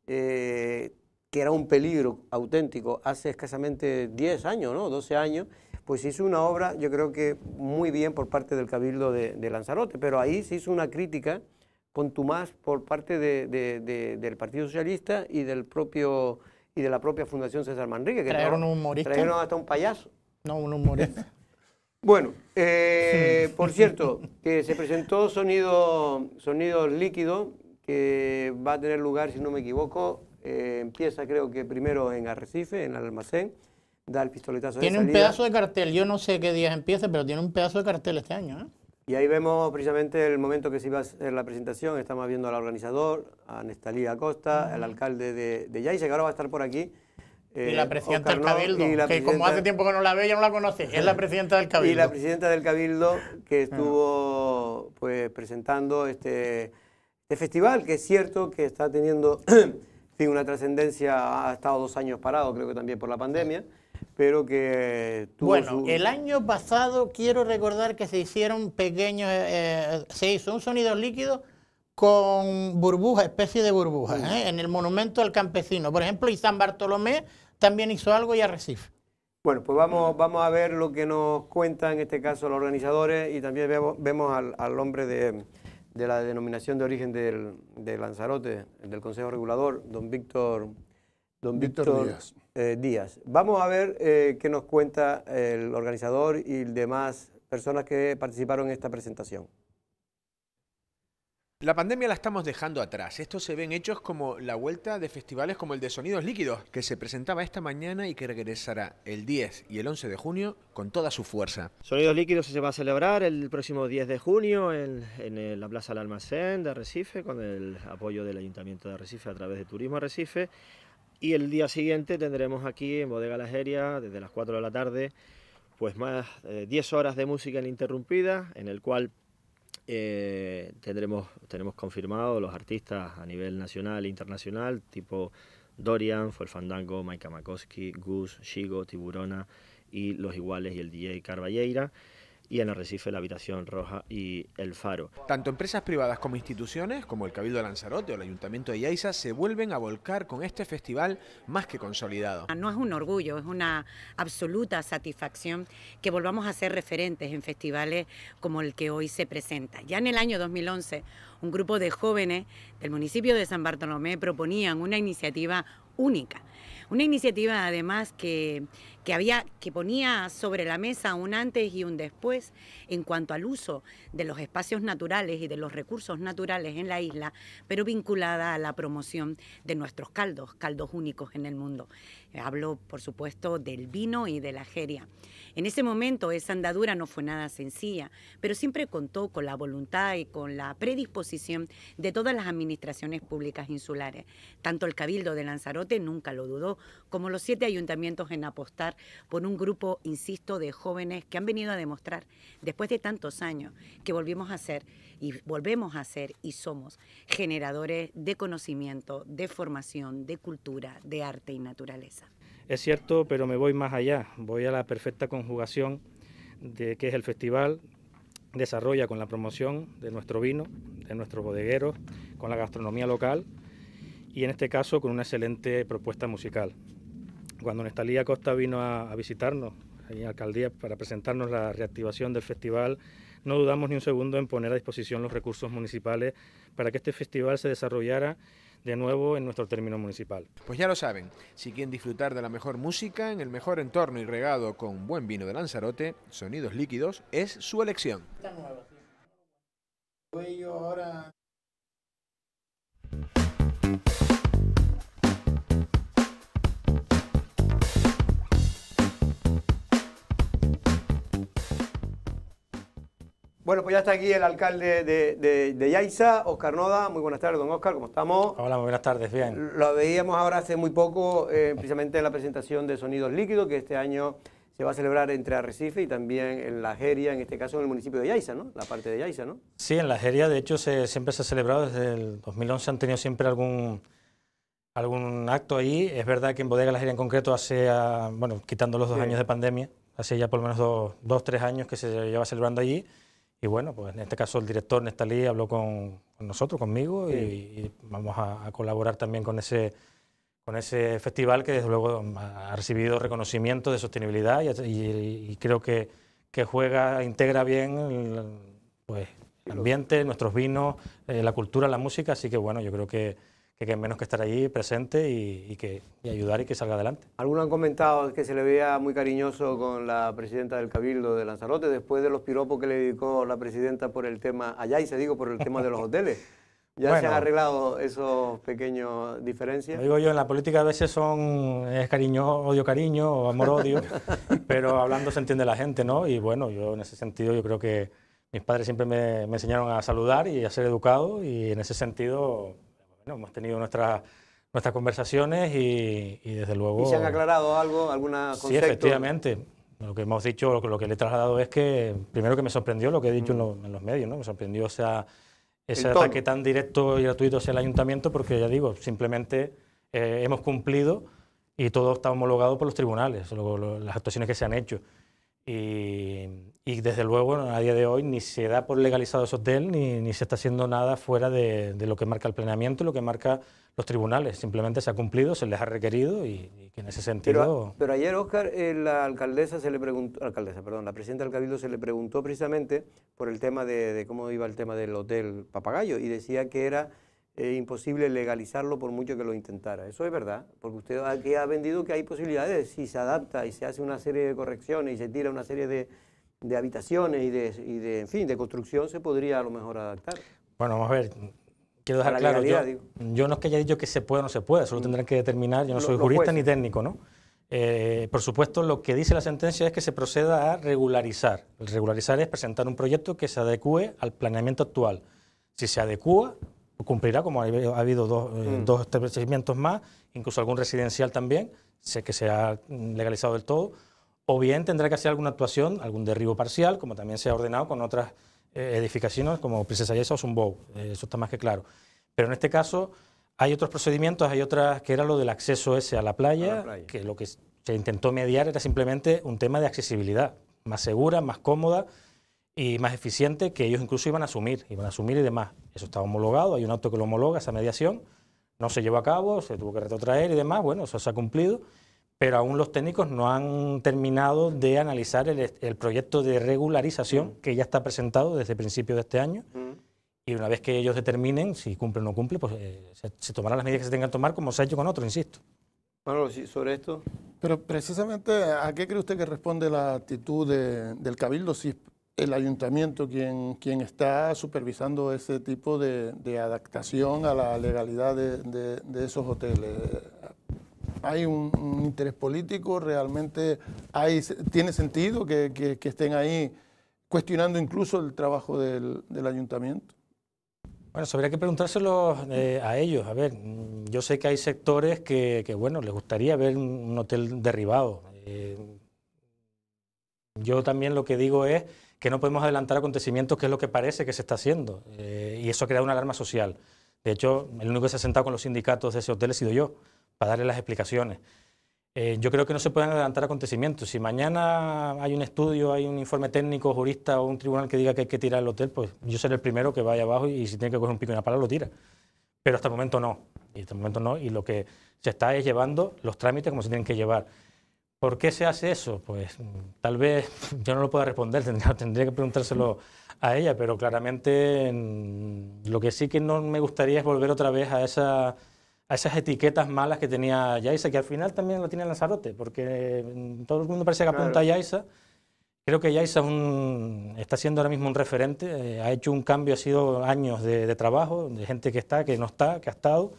eh, que era un peligro auténtico hace escasamente 10 años, ¿no? 12 años, pues hizo una obra, yo creo que muy bien por parte del Cabildo de, Lanzarote, pero ahí se hizo una crítica contumaz por parte del Partido Socialista y del propio y de la propia Fundación César Manrique. Que trajeron un humorista. Trajeron hasta un payaso. No, un humorista. Bueno, eh, por cierto, que se presentó sonido, sonido líquido que va a tener lugar, si no me equivoco, eh, empieza creo que primero en Arrecife, en el almacén, da el pistoletazo tiene Tiene un pedazo de cartel, yo no sé qué días empieza, pero tiene un pedazo de cartel este año. ¿eh? Y ahí vemos precisamente el momento que se iba a hacer la presentación, estamos viendo al organizador, a Nestalía Acosta, al alcalde de, de que ahora va a estar por aquí eh, y la presidenta del Cabildo, que como hace tiempo que no la ve, ya no la conoce, es la presidenta del Cabildo. Y la presidenta del Cabildo que estuvo pues, presentando este, este, festival, que es cierto que está teniendo una trascendencia, ha estado dos años parado, creo que también por la pandemia, pero que tuvo Bueno, el año pasado quiero recordar que se hicieron pequeños, eh, eh, se hizo un sonido líquido con burbujas, especie de burbujas, en el monumento al campesino. Por ejemplo, y San Bartolomé también hizo algo y Recife. Bueno, pues vamos, vamos a ver lo que nos cuentan en este caso los organizadores y también vemos, al, hombre de, la denominación de origen del, de Lanzarote, del Consejo Regulador, don Víctor, don Víctor, eh, Díaz. Vamos a ver eh, qué nos cuenta el organizador y demás personas que participaron en esta presentación. La pandemia la estamos dejando atrás. Esto se ven hechos como la vuelta de festivales como el de Sonidos Líquidos, que se presentaba esta mañana y que regresará el 10 y el 11 de junio con toda su fuerza. Sonidos Líquidos se va a celebrar el próximo 10 de junio en, eh, la Plaza del Almacén de Arrecife, con el apoyo del Ayuntamiento de Arrecife a través de Turismo Arrecife. Y el día siguiente tendremos aquí en Bodega La Geria, desde las 4 de la tarde, pues más 10 eh, horas de música ininterrumpida, en el cual eh, tendremos, tenemos confirmado los artistas a nivel nacional e internacional, tipo Dorian, Fue el Fandango, Maika Makoski, Goose, Shigo, Tiburona y los iguales y el DJ Carvalleira y en Arrecife la Habitación Roja y El Faro. Tanto empresas privadas como instituciones, como el Cabildo de Lanzarote o el Ayuntamiento de Yaiza, se vuelven a volcar con este festival más que consolidado. No es un orgullo, es una absoluta satisfacción que volvamos a ser referentes en festivales como el que hoy se presenta. Ya en el año 2011, un grupo de jóvenes del municipio de San Bartolomé proponían una iniciativa única, una iniciativa además que que, había, que ponía sobre la mesa un antes y un después en cuanto al uso de los espacios naturales y de los recursos naturales en la isla, pero vinculada a la promoción de nuestros caldos, caldos únicos en el mundo. Eh, hablo, por supuesto, del vino y de la jeria. En ese momento esa andadura no fue nada sencilla, pero siempre contó con la voluntad y con la predisposición de todas las administraciones públicas insulares. Tanto el Cabildo de Lanzarote nunca lo dudó, como los siete ayuntamientos en apostar por un grupo, insisto, de jóvenes que han venido a demostrar, después de tantos años, que volvimos a ser y volvemos a ser y somos generadores de conocimiento, de formación, de cultura, de arte y naturaleza. Es cierto, pero me voy más allá, voy a la perfecta conjugación de que es el festival, desarrolla con la promoción de nuestro vino, de nuestros bodegueros, con la gastronomía local y en este caso con una excelente propuesta musical. Cuando Nestalía Costa vino a, visitarnos en la alcaldía para presentarnos la reactivación del festival, no dudamos ni un segundo en poner a disposición los recursos municipales para que este festival se desarrollara de nuevo en nuestro término municipal. Pues ya lo saben, si quieren disfrutar de la mejor música en el mejor entorno y regado con buen vino de Lanzarote, Sonidos Líquidos es su elección. Bueno, pues ya está aquí el alcalde de, de, de, Yaiza, Oscar Noda. Muy buenas tardes, don Oscar, ¿cómo estamos? Hola, muy buenas tardes, bien. Lo veíamos ahora hace muy poco, eh, precisamente en la presentación de Sonidos Líquidos, que este año se va a celebrar entre Arrecife y también en la Jeria, en este caso en el municipio de Yaiza, ¿no? La parte de Yaiza, ¿no? Sí, en la Jeria, de hecho, siempre se ha celebrado, desde el 2011 han tenido siempre algún, algún acto ahí. Es verdad que en Bodega la Jeria en concreto hace, ah, bueno, quitando los dos años de pandemia, hace ya por lo menos dos, tres años que se lleva celebrando allí. Y bueno, pues en este caso el director Nestalí habló con, nosotros, conmigo, y, vamos a, colaborar también con ese, con ese festival que desde luego ha recibido reconocimiento de sostenibilidad y, creo que, que, juega, integra bien el, pues, el ambiente, nuestros vinos, eh, la cultura, la música, así que bueno, yo creo que que menos que estar allí presente y, que, ayudar y que salga adelante. Algunos han comentado que se le veía muy cariñoso con la presidenta del Cabildo de Lanzarote después de los piropos que le dedicó la presidenta por el tema, allá y se digo, por el tema de los hoteles. ¿Ya se han arreglado esos pequeños diferencias? digo yo, en la política a veces son es cariño, odio, cariño, o amor, odio, pero hablando se entiende la gente, ¿no? Y bueno, yo en ese sentido yo creo que mis padres siempre me, me enseñaron a saludar y a ser educado y en ese sentido hemos tenido nuestras nuestras conversaciones y, desde luego... ¿Y se han aclarado algo, alguna concepto? Sí, efectivamente. Lo que hemos dicho, lo que, le he trasladado es que, primero que me sorprendió lo que he dicho en, mm. los medios, ¿no? Me sorprendió sea, ese ataque tan directo y gratuito hacia el ayuntamiento porque, ya digo, simplemente eh, hemos cumplido y todo está homologado por los tribunales, las actuaciones que se han hecho. Eh, y, desde luego, a día de hoy, ni se da por legalizado ese hotel, ni, ni se está haciendo nada fuera de, lo que marca el planeamiento y lo que marca los tribunales. Simplemente se ha cumplido, se les ha requerido y, que en ese sentido... Pero, ayer, Oscar, eh, la alcaldesa se le preguntó, alcaldesa, perdón, la presidenta del Cabildo se le preguntó precisamente por el tema de, de cómo iba el tema del hotel Papagayo y decía que era es imposible legalizarlo por mucho que lo intentara. Eso es verdad, porque usted aquí ha vendido que hay posibilidades, si se adapta y se hace una serie de correcciones y se tira una serie de, habitaciones y de, en fin, de construcción, se podría a lo mejor adaptar. Bueno, vamos a ver, quiero dejar claro, yo, no es que haya dicho que se pueda o no se pueda eso lo mm. tendrán que determinar, yo no soy jurista ni técnico, ¿no? Eh, por supuesto, lo que dice la sentencia es que se proceda a regularizar. regularizar es presentar un proyecto que se adecue al planeamiento actual. Si se adecua, cumplirá, como ha habido dos, procedimientos eh, mm. establecimientos más, incluso algún residencial también, sé que se ha mm, legalizado del todo, o bien tendrá que hacer alguna actuación, algún derribo parcial, como también se ha ordenado con otras eh, edificaciones como Princesa Yesa o Zumbou, eh, eso está más que claro. Pero en este caso hay otros procedimientos, hay otras, que era lo del acceso ese a la playa. que lo que se intentó mediar era simplemente un tema de accesibilidad, más segura, más cómoda, y más eficiente que ellos incluso iban a asumir, iban a asumir y demás. Eso estaba homologado, hay un auto que lo homologa, esa mediación, no se llevó a cabo, se tuvo que retrotraer y demás, bueno, eso se ha cumplido, pero aún los técnicos no han terminado de analizar el, proyecto de regularización mm. que ya está presentado desde principios de este año. Mm. Y una vez que ellos determinen si cumple o no cumple, pues eh, se, tomarán las medidas que se tengan que tomar, como se ha hecho con otro, insisto. Bueno, sobre esto. Pero precisamente, ¿a qué cree usted que responde la actitud del Cabildo si el ayuntamiento quien, está supervisando ese tipo de, adaptación a la legalidad de, esos hoteles. Hay un, interés político, realmente hay, tiene sentido que, estén ahí cuestionando incluso el trabajo del, ayuntamiento. Bueno, habría que preguntárselo eh, a ellos. A ver, yo sé que hay sectores que, bueno, les gustaría ver un hotel derribado. Eh, yo también lo que digo es que no podemos adelantar acontecimientos, que es lo que parece que se está haciendo. Eh, y eso ha creado una alarma social. De hecho, el único que se ha sentado con los sindicatos de ese hotel ha sido yo, para darle las explicaciones. Eh, yo creo que no se pueden adelantar acontecimientos. Si mañana hay un estudio, hay un informe técnico, jurista o un tribunal que diga que hay que tirar el hotel, pues yo seré el primero que vaya abajo y, si tiene que coger un pico y una pala lo tira. Pero hasta el momento no. Y hasta el momento no. Y lo que se está es llevando los trámites como se tienen que llevar. ¿Por qué se hace eso? Pues mm, tal vez yo no lo pueda responder, tendría, que preguntárselo a ella, pero claramente mm, lo que sí que no me gustaría es volver otra vez a, esas etiquetas malas que tenía Yaisa, que al final también lo tiene Lanzarote, porque mm, todo el mundo parece que apunta a Yaisa. Creo que Yaisa está siendo ahora mismo un referente, eh, ha hecho un cambio, ha sido años de trabajo, de gente que está, que no está, que ha estado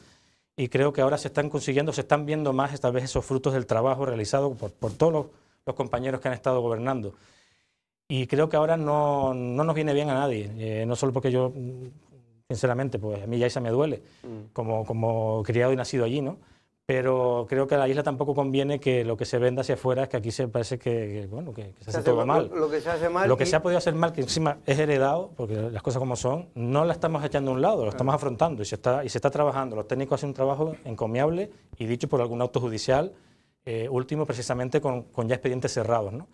y creo que ahora se están consiguiendo, se están viendo más esta vez esos frutos del trabajo realizado por, por todos los, compañeros que han estado gobernando. Y creo que ahora no, no nos viene bien a nadie, eh, no solo porque yo, mm, sinceramente, pues a mí ya esa me duele, mm. como, como criado y nacido allí, ¿no? pero creo que a la isla tampoco conviene que lo que se venda hacia afuera es que aquí se parece que, bueno que, se, hace todo mal, Lo, que se ha podido hacer mal que encima es heredado porque las cosas como son no la estamos echando a un lado lo estamos afrontando y se está y se está trabajando los técnicos hacen un trabajo encomiable y dicho por algún auto judicial eh, último precisamente con, con, ya expedientes cerrados ¿no?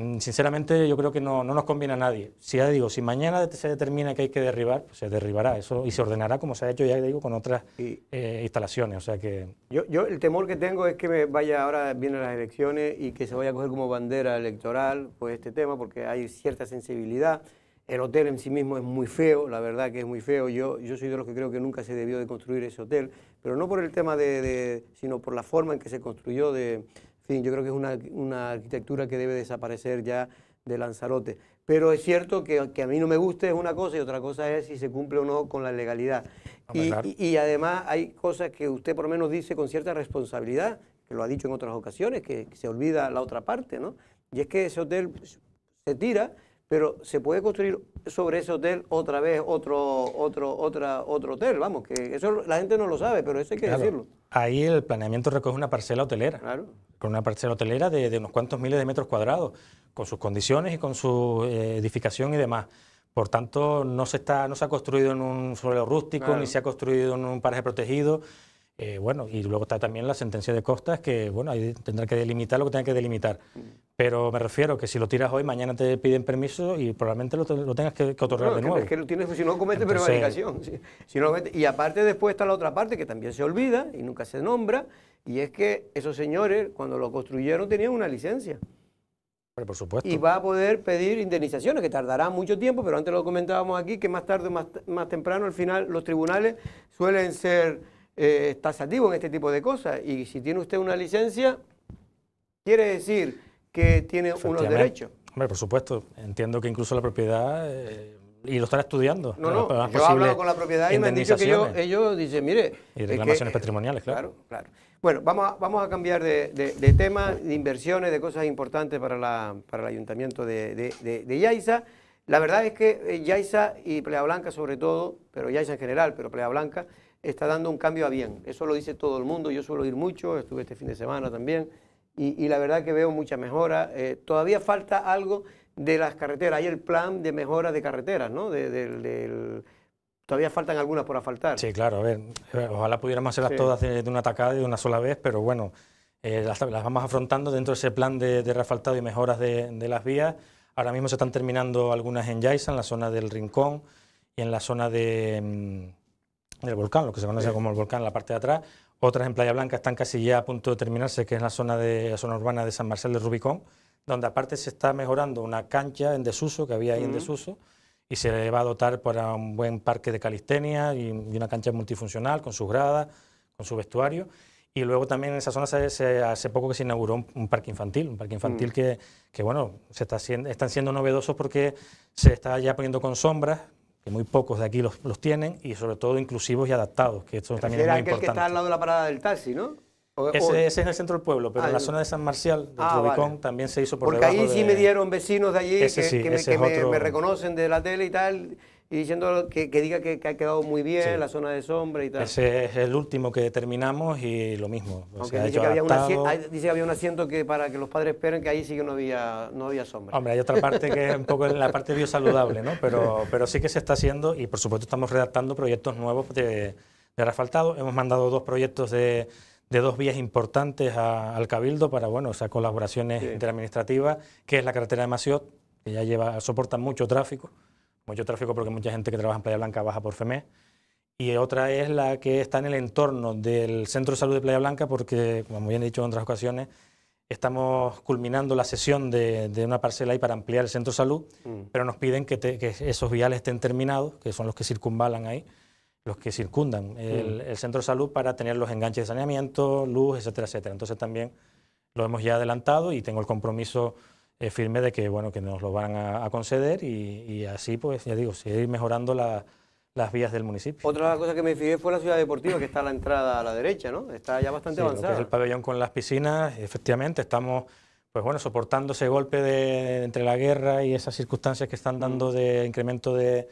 Mm, sinceramente yo creo que no, nos conviene a nadie. Si ya digo, si mañana se determina que hay que derribar, pues se derribará eso y se ordenará como se ha hecho ya digo con otras eh, instalaciones. O sea que yo, el temor que tengo es que me vaya ahora vienen las elecciones y que se vaya a coger como bandera electoral pues este tema porque hay cierta sensibilidad. El hotel en sí mismo es muy feo, la verdad que es muy feo. Yo, yo soy de los que creo que nunca se debió de construir ese hotel, pero no por el tema de sino por la forma en que se construyó de yo creo que es una, una arquitectura que debe desaparecer ya de Lanzarote. Pero es cierto que, que a mí no me guste es una cosa y otra cosa es si se cumple o no con la legalidad. Y, y, y, además hay cosas que usted por lo menos dice con cierta responsabilidad, que lo ha dicho en otras ocasiones, que se olvida la otra parte, ¿no? Y es que ese hotel se tira pero se puede construir sobre ese hotel otra vez otro, otro, otra, otro hotel, vamos, que eso la gente no lo sabe, pero eso hay que decirlo. Ahí el planeamiento recoge una parcela hotelera, claro. con una parcela hotelera de, unos cuantos miles de metros cuadrados, con sus condiciones y con su eh, edificación y demás. Por tanto, no se, está, no se ha construido en un suelo rústico, ni se ha construido en un paraje protegido, eh, bueno, y luego está también la sentencia de costas, que bueno, ahí tendrá que delimitar lo que tenga que delimitar. Pero me refiero que si lo tiras hoy, mañana te piden permiso y probablemente lo, tengas que, otorgar de nuevo. Es que si no comete prevaricación. y aparte después está la otra parte que también se olvida y nunca se nombra, y es que esos señores cuando lo construyeron tenían una licencia. por supuesto. Y va a poder pedir indemnizaciones, que tardará mucho tiempo, pero antes lo comentábamos aquí, que más tarde o más, más temprano al final los tribunales suelen ser eh, activo en este tipo de cosas. Y si tiene usted una licencia, quiere decir que tiene unos derechos. Hombre, por supuesto. Entiendo que incluso la propiedad... Eh, y lo están estudiando. No, no, yo he hablado con la propiedad y me han dicho que ellos, dicen, mire... Y reclamaciones eh, patrimoniales, claro. Claro, Bueno, vamos a, vamos a cambiar de, tema, de inversiones, de cosas importantes para, la, para el ayuntamiento de, de Yaiza. La verdad es que eh, Yaiza y Playa Blanca sobre todo, pero Yaiza en general, pero Playa Blanca, está dando un cambio a bien. Eso lo dice todo el mundo, yo suelo ir mucho, estuve este fin de semana también, y, la verdad que veo mucha mejora. Eh, todavía falta algo de las carreteras, hay el plan de mejora de carreteras, ¿no? todavía faltan algunas por asfaltar. Sí, claro, a ver, eh, ojalá pudiéramos hacerlas todas de, una tacada y de una sola vez, pero bueno, eh, las, vamos afrontando dentro de ese plan de, refaltado y mejoras de, las vías. Ahora mismo se están terminando algunas en Yaisa, en la zona del Rincón y en la zona de mm, del volcán, lo que se conoce como el volcán en la parte de atrás. Otras en Playa Blanca están casi ya a punto de terminarse, que es la zona, de, zona urbana de San Marcel de Rubicón, donde aparte se está mejorando una cancha en desuso que había ahí en desuso y se va a dotar para un buen parque de calistenia y, una cancha multifuncional con sus gradas, con su vestuario. Y luego también en esa zona hace poco que se inauguró un, parque infantil, un parque infantil mm. que, que, bueno, se está, están siendo novedosos porque se está ya poniendo con sombras, que muy pocos de aquí los, tienen, y sobre todo inclusivos y adaptados, que esto también es muy importante. que está al lado de la parada del taxi, ¿no? ese, es en es el centro del pueblo, pero en la ah, zona de San Marcial, de ah, también se hizo por Porque ahí sí me dieron vecinos de allí que, me, me, reconocen de la tele y tal, y diciendo que, que diga que, ha quedado muy bien la zona de sombra y tal. Ese es el último que terminamos y lo mismo. dice, que había dice, que había un asiento que para que los padres esperen que ahí sí que no había, no había sombra. Hombre, hay otra parte que es un poco la parte biosaludable, ¿no? Pero, pero sí que se está haciendo y por supuesto estamos redactando proyectos nuevos de, de asfaltado. Hemos mandado dos proyectos de, de dos vías importantes al Cabildo para bueno, sea, colaboraciones interadministrativas, que es la carretera de Maciot, que ya lleva, soporta mucho tráfico mucho tráfico porque mucha gente que trabaja en Playa Blanca baja por FEME. Y otra es la que está en el entorno del Centro de Salud de Playa Blanca porque, como bien he dicho en otras ocasiones, estamos culminando la sesión de, una parcela ahí para ampliar el Centro de Salud, mm. pero nos piden que, esos viales estén terminados, que son los que circunvalan ahí, los que circundan el, mm. el Centro de Salud para tener los enganches de saneamiento, luz, etcétera, etcétera. Entonces también lo hemos ya adelantado y tengo el compromiso ...es eh, firme de que, bueno, que nos lo van a, conceder y, así, pues, ya digo, seguir mejorando las vías del municipio. Otra cosa que me fijé fue la ciudad deportiva, que está a la entrada a la derecha, ¿no? Está ya bastante avanzada. que es el pabellón con las piscinas, efectivamente, estamos pues bueno, soportando ese golpe de, entre la guerra y esas circunstancias que están dando mm. de incremento de,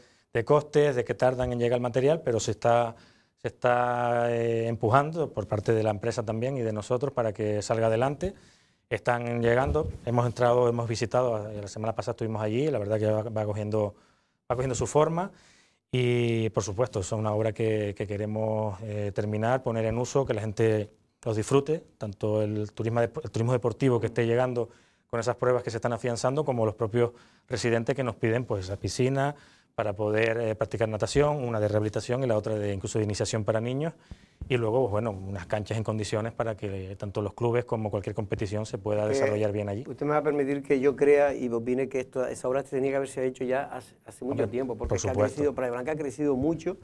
costes, de que tardan en llegar el material, pero se está, se está eh, empujando por parte de la empresa también y de nosotros para que salga adelante están llegando. Hemos entrado, hemos visitado, eh, la semana pasada estuvimos allí, la verdad que va, cogiendo, va cogiendo su forma. Y por supuesto, es una obra que, queremos eh, terminar, poner en uso, que la gente los disfrute, tanto el turismo, el turismo deportivo que esté llegando con esas pruebas que se están afianzando, como los propios residentes que nos piden pues, la piscina, para poder eh, practicar natación, una de rehabilitación y la otra de incluso de iniciación para niños. Y luego, pues, bueno, unas canchas en condiciones para que eh, tanto los clubes como cualquier competición se pueda eh, desarrollar bien allí. Usted me va a permitir que yo crea y opine que esto, esa obra tenía que haberse hecho ya hace, mucho tiempo, porque por ha crecido, Blanca ha crecido mucho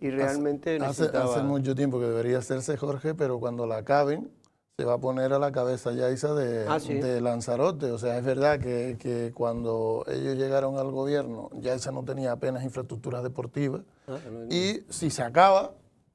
y realmente hace mucho tiempo que debería hacerse, Jorge, pero cuando la acaben, se va a poner a la cabeza ya esa ah, de, Lanzarote. O sea, es verdad que, cuando ellos llegaron al gobierno, ya esa no tenía apenas infraestructuras deportivas. Ah, y si se acaba,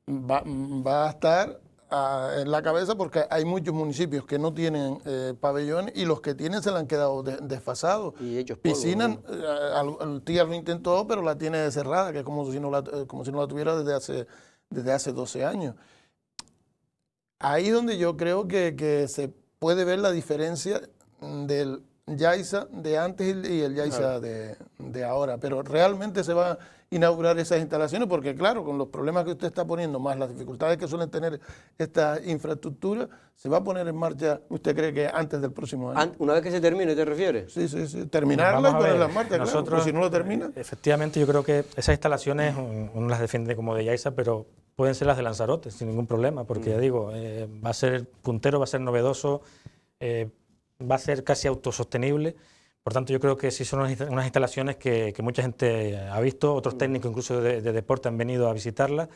va, a estar ah, en la cabeza porque hay muchos municipios que no tienen eh, pabellones y los que tienen se le han quedado desfasados. Y ellos Piscinas, eh, el tía lo intentó, pero la tiene cerrada, que es como si no la, eh, como si no la tuviera desde desde hace 12 años. Ahí es donde yo creo que, se puede ver la diferencia del Yaisa de antes y el Yaisa de, ahora. Pero realmente se va a inaugurar esas instalaciones porque, claro, con los problemas que usted está poniendo, más las dificultades que suelen tener esta infraestructura, se va a poner en marcha, ¿usted cree que antes del próximo año? Una vez que se termine, ¿te refieres? Sí, sí, sí. Terminarla en marcha, Nosotros, si no lo termina. Eh, efectivamente, yo creo que esas instalaciones uno las defiende como de Yaisa, pero pueden ser las de Lanzarote, sin ningún problema, porque ya mm. digo, eh, va a ser puntero, va a ser novedoso, eh, va a ser casi autosostenible. Por tanto, yo creo que sí son unas instalaciones que, mucha gente ha visto, otros mm. técnicos incluso de, deporte han venido a visitarlas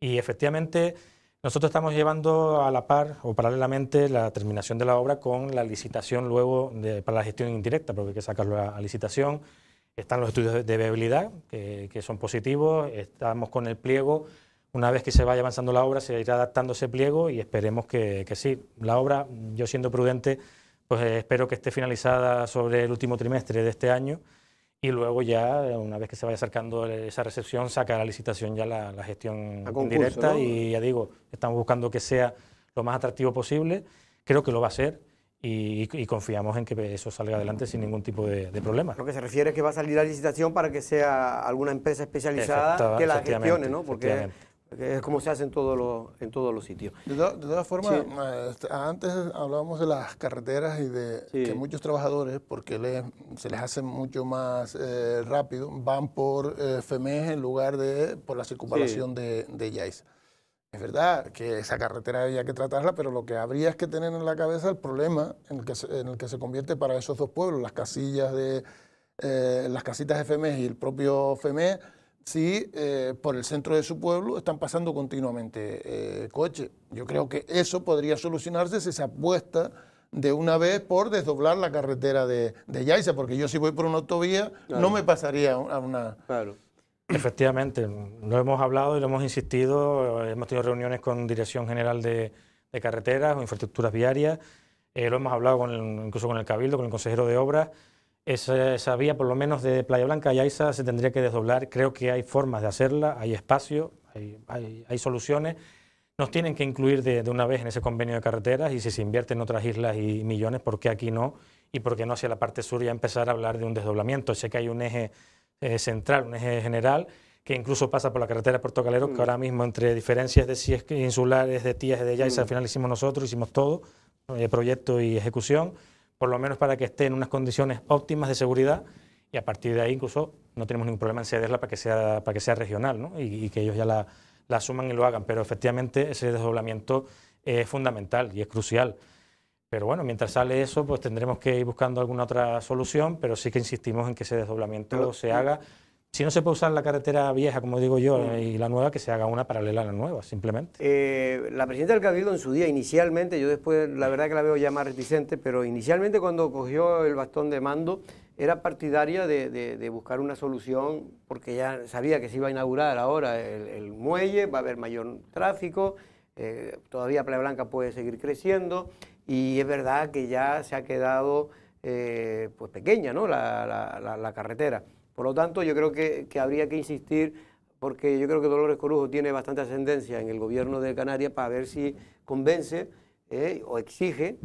y efectivamente nosotros estamos llevando a la par o paralelamente la terminación de la obra con la licitación luego para la gestión indirecta, porque hay que sacarlo a, licitación. Están los estudios de viabilidad, que, que son positivos, estamos con el pliego una vez que se vaya avanzando la obra, se irá adaptando ese pliego y esperemos que, que sí. La obra, yo siendo prudente, pues eh, espero que esté finalizada sobre el último trimestre de este año y luego ya, una vez que se vaya acercando esa recepción, sacar la licitación ya la, la gestión directa y ya digo, estamos buscando que sea lo más atractivo posible, creo que lo va a ser y, confiamos en que eso salga adelante sin ningún tipo de, de, problema. Lo que se refiere es que va a salir la licitación para que sea alguna empresa especializada que la gestione, ¿no? Porque es como se hace en todos los, en todos los sitios. De, todas, formas, este, antes hablábamos de las carreteras y de que muchos trabajadores, porque se les hace mucho más eh, rápido, van por eh, e en lugar de por la circunvalación de, Yais. Es verdad que esa carretera había que tratarla, pero lo que habría es que tener en la cabeza el problema en el que se, convierte para esos dos pueblos, las casillas de eh, las casitas de FEMES y el propio FEMES si eh, por el centro de su pueblo están pasando continuamente eh, coches. Yo creo que eso podría solucionarse si se apuesta de una vez por desdoblar la carretera de, de Yaiza, porque yo si voy por una autovía no me pasaría a una... Claro. Efectivamente, lo hemos hablado y lo hemos insistido, eh, hemos tenido reuniones con Dirección General de, de Carreteras o Infraestructuras Viarias, lo hemos hablado con incluso con el Cabildo, con el consejero de Obras, esa, vía, por lo menos de Playa Blanca a Aiza, se tendría que desdoblar. Creo que hay formas de hacerla, hay espacio, hay, soluciones. Nos tienen que incluir de, una vez en ese convenio de carreteras y si se invierte en otras islas y millones, ¿por qué aquí no? Y por qué no hacia la parte sur ya empezar a hablar de un desdoblamiento. Sé que hay un eje eh, central, un eje general, que incluso pasa por la carretera de Puerto Calero, que mm. ahora mismo entre diferencias de si es insulares, de tías, de Yaiza, mm. al final hicimos nosotros, hicimos todo, el eh, proyecto y ejecución por lo menos para que esté en unas condiciones óptimas de seguridad y a partir de ahí incluso no tenemos ningún problema en cederla para que sea, para que sea regional ¿no? y, que ellos ya la, la, asuman y lo hagan. Pero efectivamente ese desdoblamiento es fundamental y es crucial. Pero bueno, mientras sale eso, pues tendremos que ir buscando alguna otra solución, pero sí que insistimos en que ese desdoblamiento se haga si no se puede usar la carretera vieja, como digo yo, mm. y la nueva, que se haga una paralela a la nueva, simplemente. Eh, la presidenta del Cabildo en su día, inicialmente, yo después, la verdad que la veo ya más reticente, pero inicialmente cuando cogió el bastón de mando, era partidaria de, buscar una solución, porque ya sabía que se iba a inaugurar ahora el, muelle, va a haber mayor tráfico, eh, todavía Playa Blanca puede seguir creciendo, y es verdad que ya se ha quedado eh, pues pequeña ¿no? la carretera. Por lo tanto, yo creo que, habría que insistir, porque yo creo que Dolores Corujo tiene bastante ascendencia en el gobierno de Canarias para ver si convence eh, o exige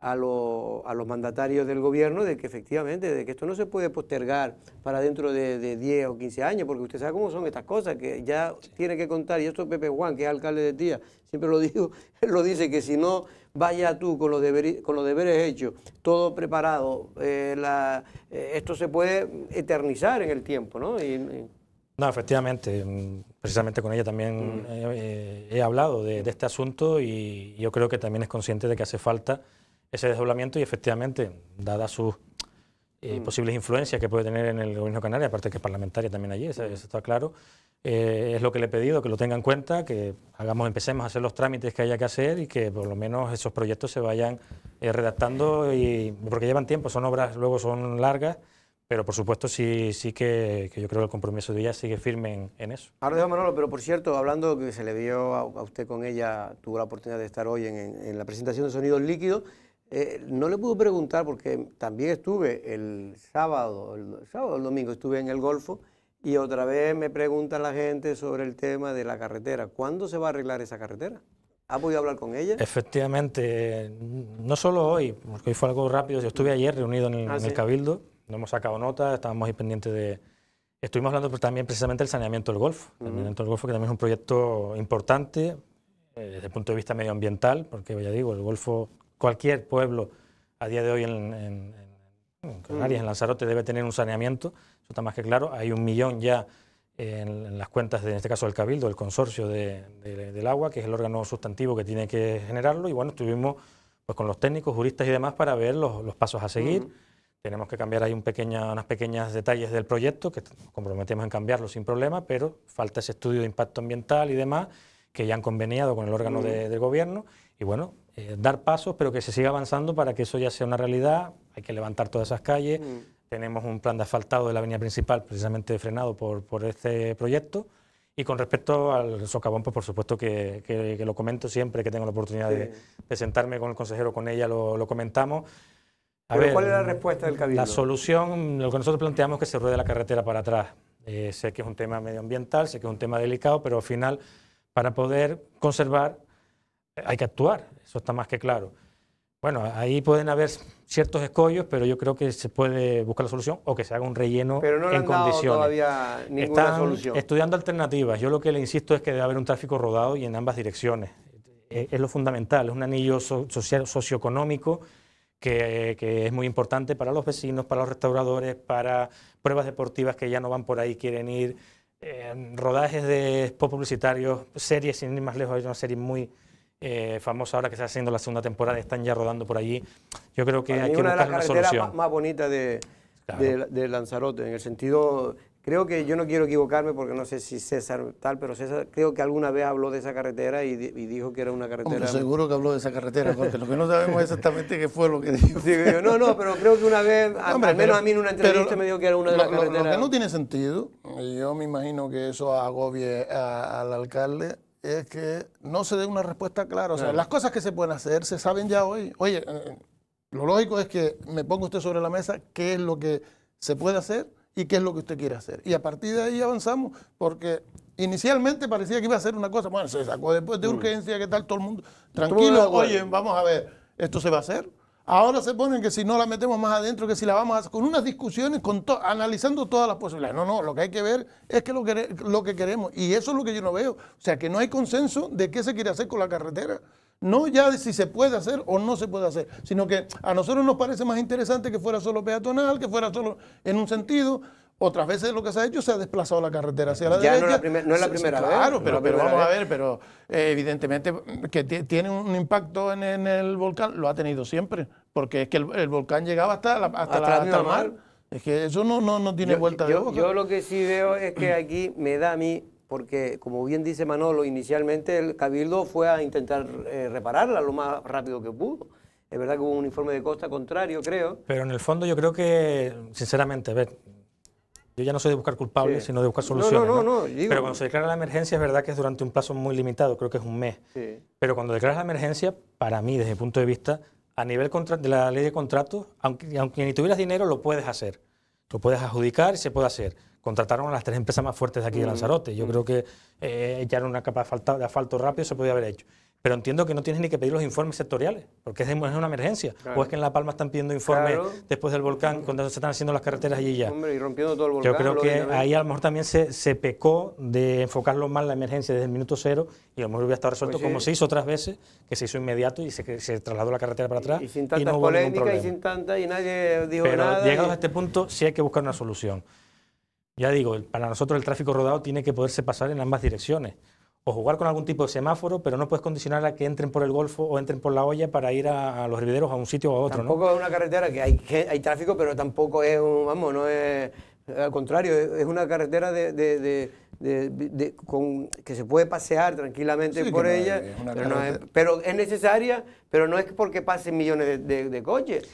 a, los mandatarios del gobierno de que efectivamente, de que esto no se puede postergar para dentro de, 10 o 15 años, porque usted sabe cómo son estas cosas, que ya tiene que contar, y esto Pepe Juan, que es alcalde de Tía, siempre lo digo, lo dice, que si no vaya tú con los, deberes, con los deberes hechos, todo preparado. Eh, eh, esto se puede eternizar en el tiempo, ¿no? No, efectivamente. Mm, precisamente con ella también mm. eh, he hablado de, este asunto y yo creo que también es consciente de que hace falta ese desdoblamiento y efectivamente, dada su y eh, mm. posibles influencias que puede tener en el gobierno canario, aparte que es parlamentaria también allí, eso, está claro. Eh, es lo que le he pedido, que lo tengan en cuenta, que hagamos, empecemos a hacer los trámites que haya que hacer y que por lo menos esos proyectos se vayan eh, redactando, y, porque llevan tiempo, son obras, luego son largas. Pero por supuesto sí, sí que, yo creo que el compromiso de ella sigue firme en, eso. Ahora dejo Manolo, pero por cierto, hablando que se le vio a, usted con ella, tuvo la oportunidad de estar hoy en, en, en la presentación de Sonidos Líquidos, eh, no le pude preguntar porque también estuve el sábado, el sábado, el domingo estuve en el Golfo y otra vez me pregunta la gente sobre el tema de la carretera. ¿Cuándo se va a arreglar esa carretera? ¿Ha podido hablar con ella? Efectivamente, no solo hoy, porque hoy fue algo rápido. Yo estuve ayer reunido en el, ah, Cabildo, no hemos sacado nota, estábamos ahí pendientes de... Estuvimos hablando también precisamente del saneamiento del Golfo, el saneamiento del Golfo que también es un proyecto importante, eh, desde el punto de vista medioambiental, porque ya digo, el Golfo cualquier pueblo a día de hoy en, en, en Canarias, mm. en Lanzarote, debe tener un saneamiento, eso está más que claro. Hay un millón ya en, las cuentas, de, en este caso del Cabildo, el consorcio del agua, que es el órgano sustantivo que tiene que generarlo. Y bueno, estuvimos pues, con los técnicos, juristas y demás para ver los, pasos a seguir. Mm. Tenemos que cambiar ahí un unas pequeñas detalles del proyecto, que comprometemos en cambiarlo sin problema, pero falta ese estudio de impacto ambiental y demás, que ya han conveniado con el órgano mm. de gobierno. Y bueno, eh, dar pasos, pero que se siga avanzando para que eso ya sea una realidad. Hay que levantar todas esas calles. Mm. Tenemos un plan de asfaltado de la avenida principal, precisamente frenado por, por este proyecto. Y con respecto al socavón, pues por supuesto que, que, lo comento siempre que tengo la oportunidad de, presentarme con el consejero, con ella lo, lo comentamos. ¿Cuál es la respuesta del Cabildo? La solución, lo que nosotros planteamos es que se ruede la carretera para atrás. Eh, sé que es un tema medioambiental, sé que es un tema delicado, pero al final, para poder conservar, hay que actuar está más que claro. Bueno, ahí pueden haber ciertos escollos, pero yo creo que se puede buscar la solución o que se haga un relleno pero no en han Dado todavía ninguna Están solución. estudiando alternativas. Yo lo que le insisto es que debe haber un tráfico rodado y en ambas direcciones. Eh, es, lo fundamental, es un anillo socioeconómico que, es muy importante para los vecinos, para los restauradores, para pruebas deportivas que ya no van por ahí, quieren ir, eh, rodajes de spots publicitarios, series, sin ir más lejos, hay una serie muy, eh, famosa ahora que está haciendo la segunda temporada, están ya rodando por allí. Yo creo que hay que una buscar de las una Más, bonitas bonita de, de, de, Lanzarote, en el sentido, creo que yo no quiero equivocarme porque no sé si César tal, pero César creo que alguna vez habló de esa carretera y, dijo que era una carretera. seguro que habló de esa carretera, porque lo que no sabemos exactamente qué fue lo que dijo. no, no, pero creo que una vez, al menos a mí en una entrevista me dijo que era una de las carreteras. Lo no tiene sentido, yo me imagino que eso agobie al alcalde es que no se dé una respuesta clara. O sea, las cosas que se pueden hacer se saben ya hoy. Oye, eh, lo lógico es que me ponga usted sobre la mesa qué es lo que se puede hacer y qué es lo que usted quiere hacer. Y a partir de ahí avanzamos, porque inicialmente parecía que iba a ser una cosa, bueno, se sacó después de urgencia, ¿qué tal todo el mundo? Tranquilo, oye, vamos a ver, esto se va a hacer, Ahora se ponen que si no la metemos más adentro, que si la vamos a con unas discusiones, con analizando todas las posibilidades. No, no, lo que hay que ver es que lo, que lo que queremos. Y eso es lo que yo no veo. O sea, que no hay consenso de qué se quiere hacer con la carretera. No ya de si se puede hacer o no se puede hacer, sino que a nosotros nos parece más interesante que fuera solo peatonal, que fuera solo en un sentido. Otras veces lo que se ha hecho se ha desplazado la carretera hacia la derecha. No, no es la primera vez. Claro, pero, vamos a ver, pero eh, evidentemente que tiene un impacto en, el volcán, lo ha tenido siempre, porque es que el, volcán llegaba hasta, la, hasta, mar. Es que eso no, no, no tiene vuelta de ojo Yo lo que sí veo es que aquí me da a mí, porque como bien dice Manolo, inicialmente el Cabildo fue a intentar eh, repararla lo más rápido que pudo. Es verdad que hubo un informe de costa contrario, creo. Pero en el fondo yo creo que, sinceramente, a ver, yo ya no soy de buscar culpables, sino de buscar soluciones. No, no, no, Pero cuando se declara la emergencia, es verdad que es durante un plazo muy limitado, creo que es un mes. Pero cuando declaras la emergencia, para mí, desde mi punto de vista, a nivel de la ley de contratos, aunque, aunque ni tuvieras dinero, lo puedes hacer. Lo puedes adjudicar y se puede hacer. Contrataron a las tres empresas más fuertes de aquí de Lanzarote. Yo creo que eh, ya era una capa de, asfalto rápido, se podía haber hecho. Pero entiendo que no tienes ni que pedir los informes sectoriales, porque es una emergencia. O es que en La Palma están pidiendo informes después del volcán, cuando se están haciendo las carreteras allí ya. Hombre, y rompiendo todo el volcán. Yo creo que ahí a lo mejor también se, pecó de enfocarlo mal la emergencia desde el minuto cero y a lo mejor hubiera estado resuelto pues como se hizo otras veces, que se hizo inmediato y se, trasladó la carretera para atrás. Y, sin tantas polémicas y sin tanta, y nadie dijo nada. Pero llegados a este punto sí hay que buscar una solución. Ya digo, para nosotros el tráfico rodado tiene que poderse pasar en ambas direcciones o jugar con algún tipo de semáforo, pero no puedes condicionar a que entren por el golfo o entren por la olla para ir a, los riberos a un sitio o a otro. Tampoco es una carretera que hay, que hay tráfico, pero tampoco es un, vamos, no es, al contrario, es una carretera de, con, que se puede pasear tranquilamente por ella, pero, es, necesaria, pero no es porque pasen millones de, coches.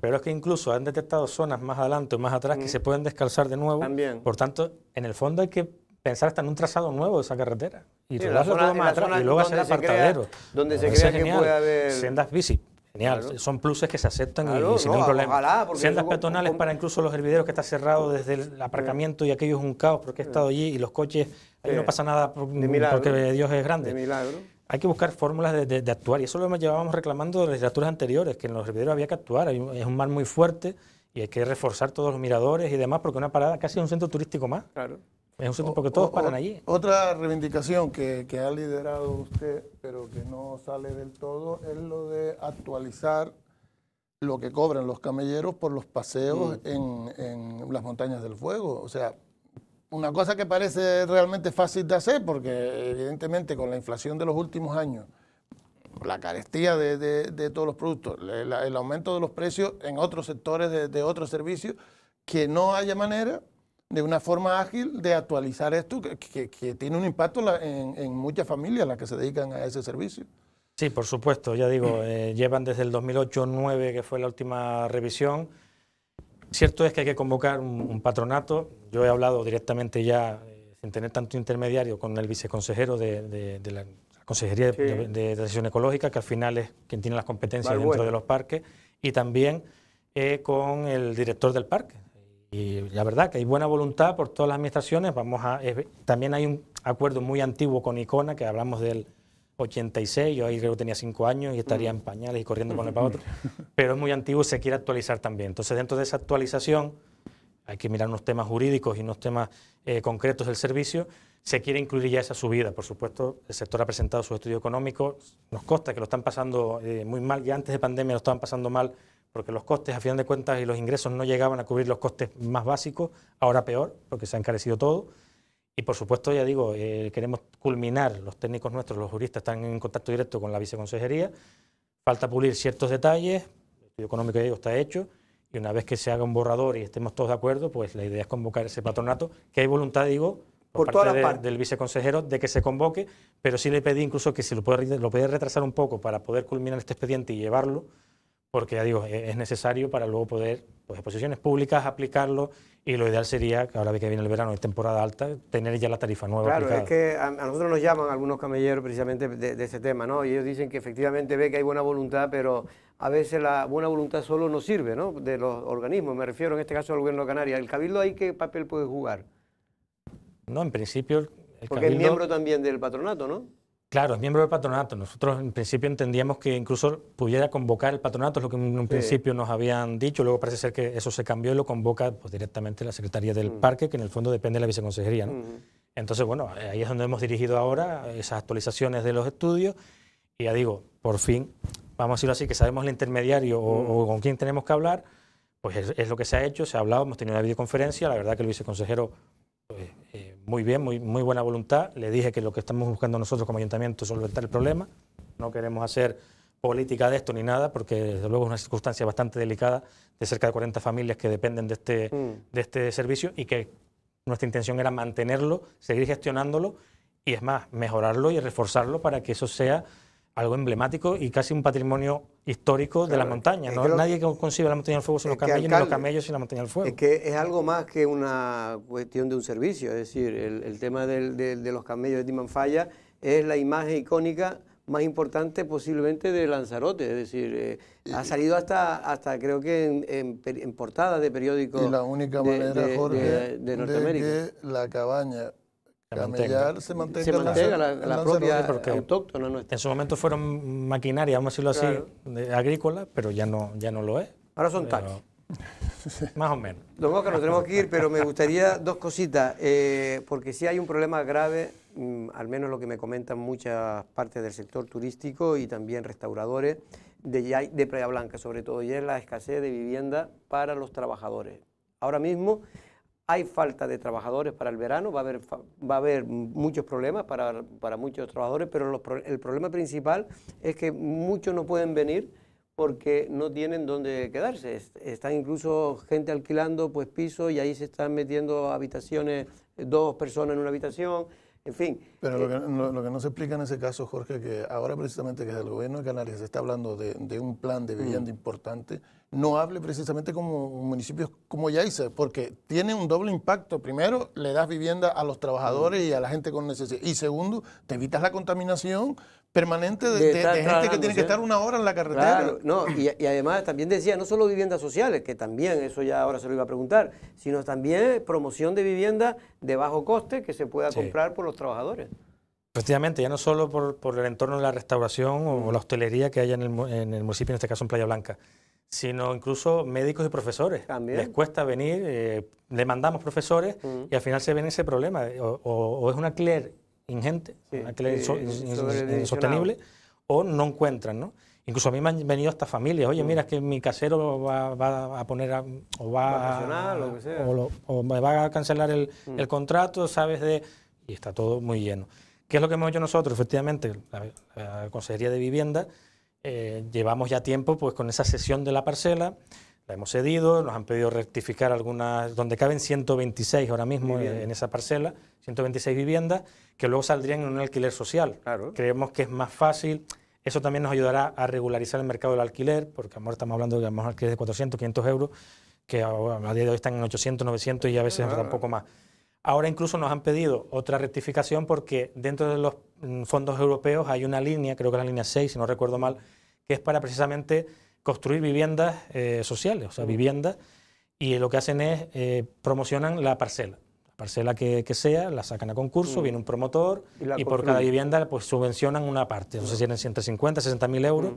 Pero es que incluso han detectado zonas más adelante o más atrás que mm. se pueden descalzar de nuevo. También. Por tanto, en el fondo hay que pensar hasta en un trazado nuevo de esa carretera. Y luego hacer apartadero Donde se crea que haber... Sendas bici, genial. Son pluses que se aceptan y, sin ningún problema. Sendas peatonales para incluso los hervideros que está cerrado desde el aparcamiento y aquello es un caos porque he estado allí y los coches, ahí no pasa nada porque Dios es grande. Hay que buscar fórmulas de, actuar y eso lo llevábamos reclamando de legislaturas anteriores, que en los hervideros había que actuar, es un mar muy fuerte y hay que reforzar todos los miradores y demás porque una parada casi es un centro turístico más. Claro. Es un porque todos pagan paran allí. Otra reivindicación que, ha liderado usted, pero que no sale del todo, es lo de actualizar lo que cobran los camelleros por los paseos mm. en, las montañas del fuego. O sea, una cosa que parece realmente fácil de hacer, porque evidentemente con la inflación de los últimos años, la carestía de, todos los productos, el, aumento de los precios en otros sectores de otros servicios, que no haya manera de una forma ágil de actualizar esto que, tiene un impacto en, muchas familias las que se dedican a ese servicio. Sí, por supuesto, ya digo, eh, llevan desde el 2008-2009, que fue la última revisión. Cierto es que hay que convocar un, patronato. Yo he hablado directamente ya, eh, sin tener tanto intermediario, con el viceconsejero de, la Consejería de, Decisión Ecológica, que al final es quien tiene las competencias dentro de los parques, y también eh, con el director del parque, y la verdad que hay buena voluntad por todas las administraciones. Vamos a, también hay un acuerdo muy antiguo con Icona, que hablamos del 86, yo ahí creo que tenía 5 años y estaría mm. en pañales y corriendo con el otro, pero es muy antiguo y se quiere actualizar también. Entonces dentro de esa actualización hay que mirar unos temas jurídicos y unos temas eh, concretos del servicio, se quiere incluir ya esa subida. Por supuesto, el sector ha presentado su estudio económico. nos consta que lo están pasando eh, muy mal, ya antes de pandemia lo estaban pasando mal porque los costes, a final de cuentas, y los ingresos no llegaban a cubrir los costes más básicos, ahora peor, porque se ha encarecido todo. Y por supuesto, ya digo, eh, queremos culminar, los técnicos nuestros, los juristas están en contacto directo con la viceconsejería, falta pulir ciertos detalles, el estudio económico ya digo, está hecho, y una vez que se haga un borrador y estemos todos de acuerdo, pues la idea es convocar ese patronato, que hay voluntad, digo, por, por parte del viceconsejero de que se convoque, pero sí le pedí incluso que si lo puede, lo puede retrasar un poco para poder culminar este expediente y llevarlo, porque ya digo, e-, es necesario para luego poder, pues exposiciones públicas, aplicarlo y lo ideal sería, que ahora que viene el verano, y temporada alta, tener ya la tarifa nueva. Claro, es que a, nosotros nos llaman algunos camelleros precisamente de, este tema, ¿no? Y ellos dicen que efectivamente ve que hay buena voluntad, pero a veces la buena voluntad solo no sirve, ¿no? De los organismos, me refiero en este caso al gobierno de Canarias. ¿El Cabildo ahí qué papel puede jugar? No, en principio... Porque el es miembro también del patronato, ¿no? Claro, es miembro del patronato. Nosotros en principio entendíamos que incluso pudiera convocar el patronato, es lo que en un principio nos habían dicho. Luego parece ser que eso se cambió y lo convoca pues, directamente la Secretaría del mm. Parque, que en el fondo depende de la viceconsejería. Mm. Entonces, bueno, ahí es donde hemos dirigido ahora esas actualizaciones de los estudios. Y ya digo, por fin, vamos a decirlo así, que sabemos el intermediario o, mm. con quién tenemos que hablar. Pues es, lo que se ha hecho, se ha hablado, hemos tenido una videoconferencia. La verdad que el viceconsejero pues, eh, muy bien, muy, muy buena voluntad. Le dije que lo que estamos buscando nosotros como ayuntamiento es solventar el problema. No queremos hacer política de esto ni nada, porque desde luego es una circunstancia bastante delicada de cerca de 40 familias que dependen de este, mm. de este servicio y que nuestra intención era mantenerlo, seguir gestionándolo y es más, mejorarlo y reforzarlo para que eso sea algo emblemático y casi un patrimonio histórico de la montaña. ¿no? Nadie que concibe la montaña del fuego sin los camellos, los camellos sin la montaña del fuego. Es que es algo más que una cuestión de un servicio, es decir, el, tema de los camellos de falla es la imagen icónica más importante posiblemente de Lanzarote, es decir, eh, ha salido hasta, hasta creo que en, en, portadas de periódicos. Y la única manera, de, de, de, Norteamérica. que la cabaña se mantenga, se la, propia autóctona nuestra. En su momento fueron maquinaria, vamos a decirlo así, agrícola, pero ya no, ya no lo es. Ahora son taxis. Más o menos. Los que nos tenemos que ir, pero me gustaría dos cositas, eh, porque si hay un problema grave, mm, al menos lo que me comentan muchas partes del sector turístico y también restauradores, de, de Playa Blanca, sobre todo, y es la escasez de vivienda para los trabajadores. Ahora mismo hay falta de trabajadores para el verano, va a haber, va a haber muchos problemas para, para muchos trabajadores, pero el problema principal es que muchos no pueden venir porque no tienen dónde quedarse. Están incluso gente alquilando pues pisos y ahí se están metiendo habitaciones, dos personas en una habitación, en fin. Pero lo eh, que, no se explica en ese caso, Jorge, que ahora precisamente que el gobierno de Canarias está hablando de, un plan de vivienda mm. importante, no hable precisamente como municipios como ya hice, porque tiene un doble impacto. Primero, le das vivienda a los trabajadores y a la gente con necesidad. Y segundo, te evitas la contaminación permanente de, gente que tiene que estar una hora en la carretera. no, y, además también decía, no solo viviendas sociales, que también eso ya ahora se lo iba a preguntar, sino también promoción de vivienda de bajo coste que se pueda comprar por los trabajadores. Efectivamente, ya no solo por, el entorno de la restauración o la hostelería que hay en el, en el municipio, en este caso en Playa Blanca, sino incluso médicos y profesores. Les cuesta venir, demandamos eh, profesores y al final se ven ese problema. O, es una cler ingente, una cler insostenible, o no encuentran, ¿no? Incluso a mí me han venido hasta familias, oye, mira, es que mi casero va, a poner, o va a, o, lo que sea. o, me va a cancelar el, contrato, ¿sabes? de Y está todo muy lleno. ¿Qué es lo que hemos hecho nosotros? Efectivamente, la, la Consejería de Vivienda eh, llevamos ya tiempo pues, con esa sesión de la parcela, la hemos cedido, nos han pedido rectificar algunas, donde caben 126 ahora mismo en esa parcela, 126 viviendas, que luego saldrían en un alquiler social. Creemos que es más fácil, eso también nos ayudará a regularizar el mercado del alquiler, porque ahora estamos hablando de alquileres de 400, 500 euros, que a, día de hoy están en 800, 900 y a veces ah. un poco más. Ahora incluso nos han pedido otra rectificación porque dentro de los mm, fondos europeos hay una línea, creo que es la línea 6, si no recuerdo mal, que es para precisamente construir viviendas eh, sociales, o sea, viviendas, y lo que hacen es eh, promocionan la parcela. La parcela que, sea, la sacan a concurso, viene un promotor y, por cada vivienda pues subvencionan una parte, entonces tienen 150, 60 mil euros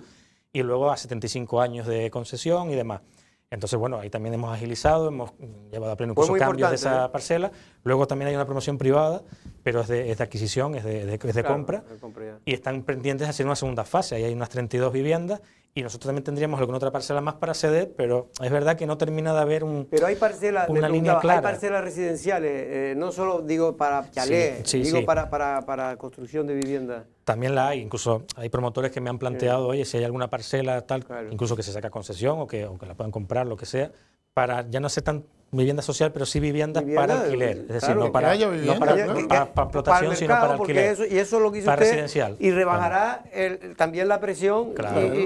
y luego a 75 años de concesión y demás. Entonces, bueno, ahí también hemos agilizado, hemos llevado a pleno incluso cambios de esa parcela. Luego también hay una promoción privada, pero es de, adquisición, es de, compra. y están pendientes de hacer una segunda fase. Ahí hay unas 32 viviendas y nosotros también tendríamos alguna otra parcela más para ceder, pero es verdad que no termina de haber un, pero hay parcelas, una línea clara. Hay parcelas residenciales, eh, no solo digo para chalet, digo Para, para, construcción de vivienda. También la hay, incluso hay promotores que me han planteado, oye, si hay alguna parcela tal, incluso que se saca concesión o que, o que la puedan comprar, lo que sea, para ya no ser tan Vivienda social, pero sí vivienda, para alquiler, es decir, no, para, para, explotación, sino para alquiler. Eso, y eso lo que hizo para residencial. Y rebajará también la presión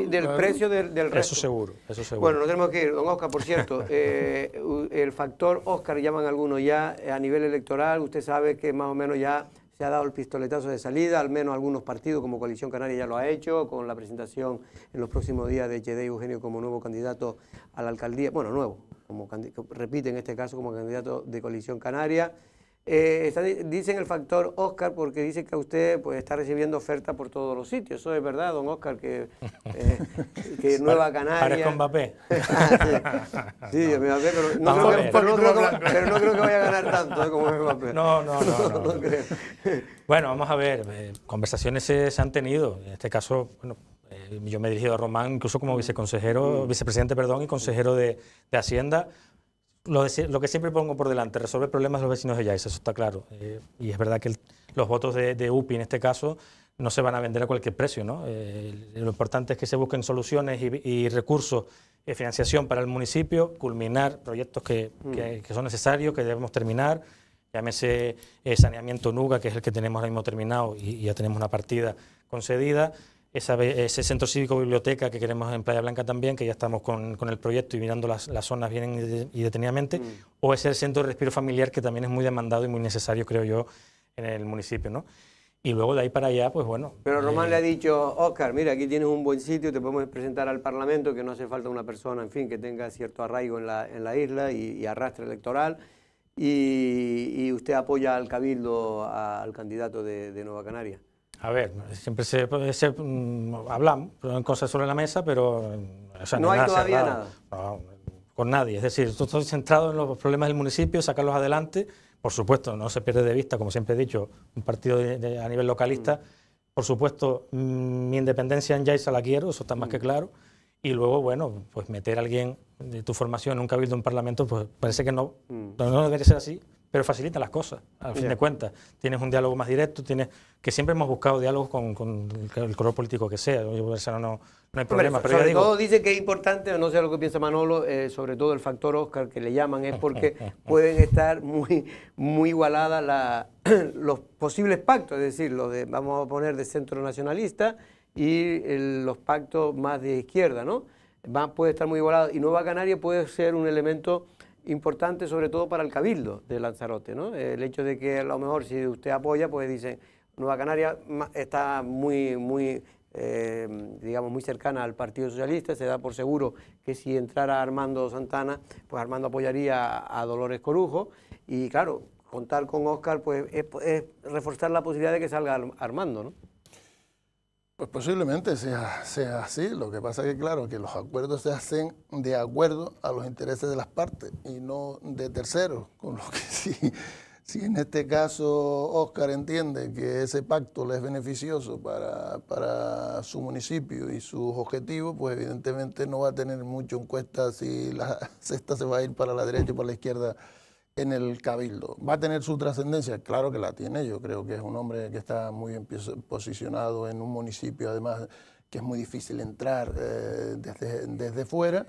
del precio del, resto. Eso seguro, Bueno, no tenemos que ir, don Oscar, por cierto. Eh, el factor Oscar, llaman algunos ya, eh, a nivel electoral, usted sabe que más o menos ya se ha dado el pistoletazo de salida, al menos algunos partidos como Coalición Canaria ya lo ha hecho, con la presentación en los próximos días de Chede Eugenio como nuevo candidato a la alcaldía, bueno, nuevo, como repite en este caso como candidato de coalición canaria. Eh, dicen el factor Oscar porque dice que usted pues, está recibiendo oferta por todos los sitios. Eso es verdad, don Oscar, que, eh, Nueva Canaria. con Mbappé. Ah, sí, sí Mbappé, pero no, creo que, pero, no vaya a ganar tanto eh, como Mbappé. No, no, no. Bueno, vamos a ver. conversaciones se, se, han tenido. En este caso, bueno, eh, yo me he dirigido a Román incluso como mm. viceconsejero, mm. vicepresidente perdón, y consejero de, de Hacienda. Lo, que siempre pongo por delante, resolver problemas de los vecinos de Yais, eso está claro. Eh, y es verdad que los votos de, UPI en este caso no se van a vender a cualquier precio. ¿no? Eh, lo importante es que se busquen soluciones y, recursos, de financiación para el municipio, culminar proyectos mm. que, que, son necesarios, que debemos terminar. Llámese saneamiento Nuga, que es el que tenemos ahora mismo terminado y ya tenemos una partida concedida ese centro cívico biblioteca que queremos en Playa Blanca también, que ya estamos con, el proyecto y mirando las, zonas bien y detenidamente, mm. o ese centro de respiro familiar que también es muy demandado y muy necesario, creo yo, en el municipio. ¿no? Y luego de ahí para allá, pues bueno. Pero Román eh, le ha dicho, Oscar, mira, aquí tienes un buen sitio, te podemos presentar al Parlamento, que no hace falta una persona, en fin, que tenga cierto arraigo en la, en la isla y, arrastre electoral. Y, usted apoya al Cabildo, al candidato de, de Nueva Canaria. A ver, siempre se, puede um, mm, hablamos, cosas sobre la mesa, pero no, hay todavía nada. con nadie. Es decir, tú estoy centrado en los problemas del municipio, sacarlos adelante. Por supuesto, no se pierde de vista, como siempre he dicho, un partido a nivel localista. Mm. Por supuesto, mm, mi independencia en Yaisa la quiero, eso está más que claro. Y luego, bueno, pues meter a alguien de tu formación en un cabildo un parlamento, pues parece que no, no debería ser así pero facilita las cosas, al fin de cuentas. Tienes un diálogo más directo, tienes que siempre hemos buscado diálogos con, el color político que sea, Yo por no, no hay problema. Pero, dice que es importante, no sé lo que piensa Manolo, eh, sobre todo el factor Oscar que le llaman, es porque pueden estar muy, muy igualadas los posibles pactos, es decir, los de, vamos a poner de centro nacionalista y eh, los pactos más de izquierda, ¿no? Va, puede estar muy igualado y Nueva Canaria puede ser un elemento importante, sobre todo para el Cabildo de Lanzarote, ¿no? El hecho de que a lo mejor si usted apoya, pues dice, Nueva Canaria está muy, muy, eh, digamos, muy cercana al Partido Socialista, se da por seguro que si entrara Armando Santana, pues Armando apoyaría a Dolores Corujo, y claro, contar con Oscar, pues es reforzar la posibilidad de que salga Armando, ¿no? Pues posiblemente sea, sea así. Lo que pasa es que, claro, que los acuerdos se hacen de acuerdo a los intereses de las partes y no de terceros. Con lo que si, en este caso Oscar entiende que ese pacto le es beneficioso para, para su municipio y sus objetivos, pues evidentemente no va a tener mucho en cuenta si la cesta se va a ir para la derecha o para la izquierda en el cabildo. ¿Va a tener su trascendencia? Claro que la tiene. Yo creo que es un hombre que está muy bien posicionado en un municipio, además, que es muy difícil entrar eh, desde, desde fuera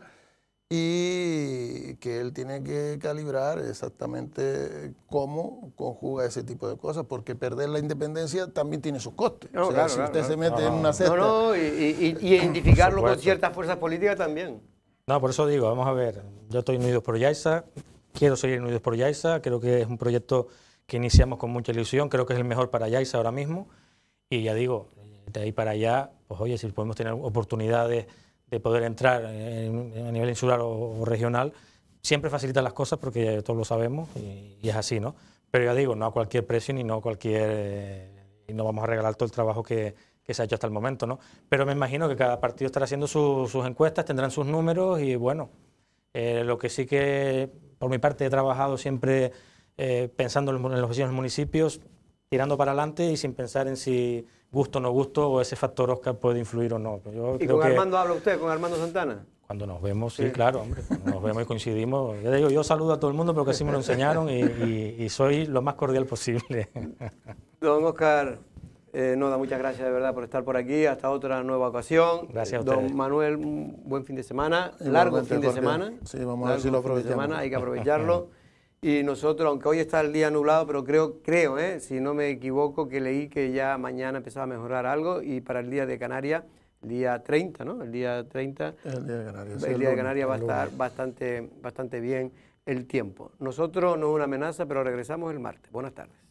y que él tiene que calibrar exactamente cómo conjuga ese tipo de cosas, porque perder la independencia también tiene sus costes. o sea, claro, si usted se mete en una cesta... No, y, identificarlo con ciertas fuerzas políticas también. No, por eso digo, vamos a ver, yo estoy unido por Yaisa quiero seguir Unidos por Yaisa, creo que es un proyecto que iniciamos con mucha ilusión, creo que es el mejor para Yaisa ahora mismo y ya digo, de ahí para allá, pues oye, si podemos tener oportunidades de poder entrar a nivel insular o, regional, siempre facilita las cosas porque ya todos lo sabemos y, es así, ¿no? Pero ya digo, no a cualquier precio ni no a cualquier... Eh, y no vamos a regalar todo el trabajo que, que se ha hecho hasta el momento, ¿no? Pero me imagino que cada partido estará haciendo sus encuestas, tendrán sus números y bueno, eh, lo que sí que por mi parte he trabajado siempre eh, pensando en los vecinos municipios, tirando para adelante y sin pensar en si gusto o no gusto o ese factor Oscar puede influir o no. ¿Y con Armando habla usted, con Armando Santana? Cuando nos vemos, sí, claro, hombre, nos vemos y coincidimos. Yo, yo saludo a todo el mundo porque así me lo enseñaron y, y soy lo más cordial posible. Don Oscar, eh, Noda, muchas gracias de verdad por estar por aquí. Hasta otra nueva ocasión. Gracias a ustedes. Don Manuel, buen fin de semana, largo fin de semana. Sí, vamos a ver si lo aprovechamos. hay que aprovecharlo. y nosotros, aunque hoy está el día nublado, pero creo, creo, eh, si no me equivoco, que leí que ya mañana empezaba a mejorar algo y para el día de Canarias el día 30, ¿no? El día 30. El día de Canarias. El, día de Canarias va a estar bastante, bastante bien el tiempo. Nosotros no es una amenaza, pero regresamos el martes. Buenas tardes.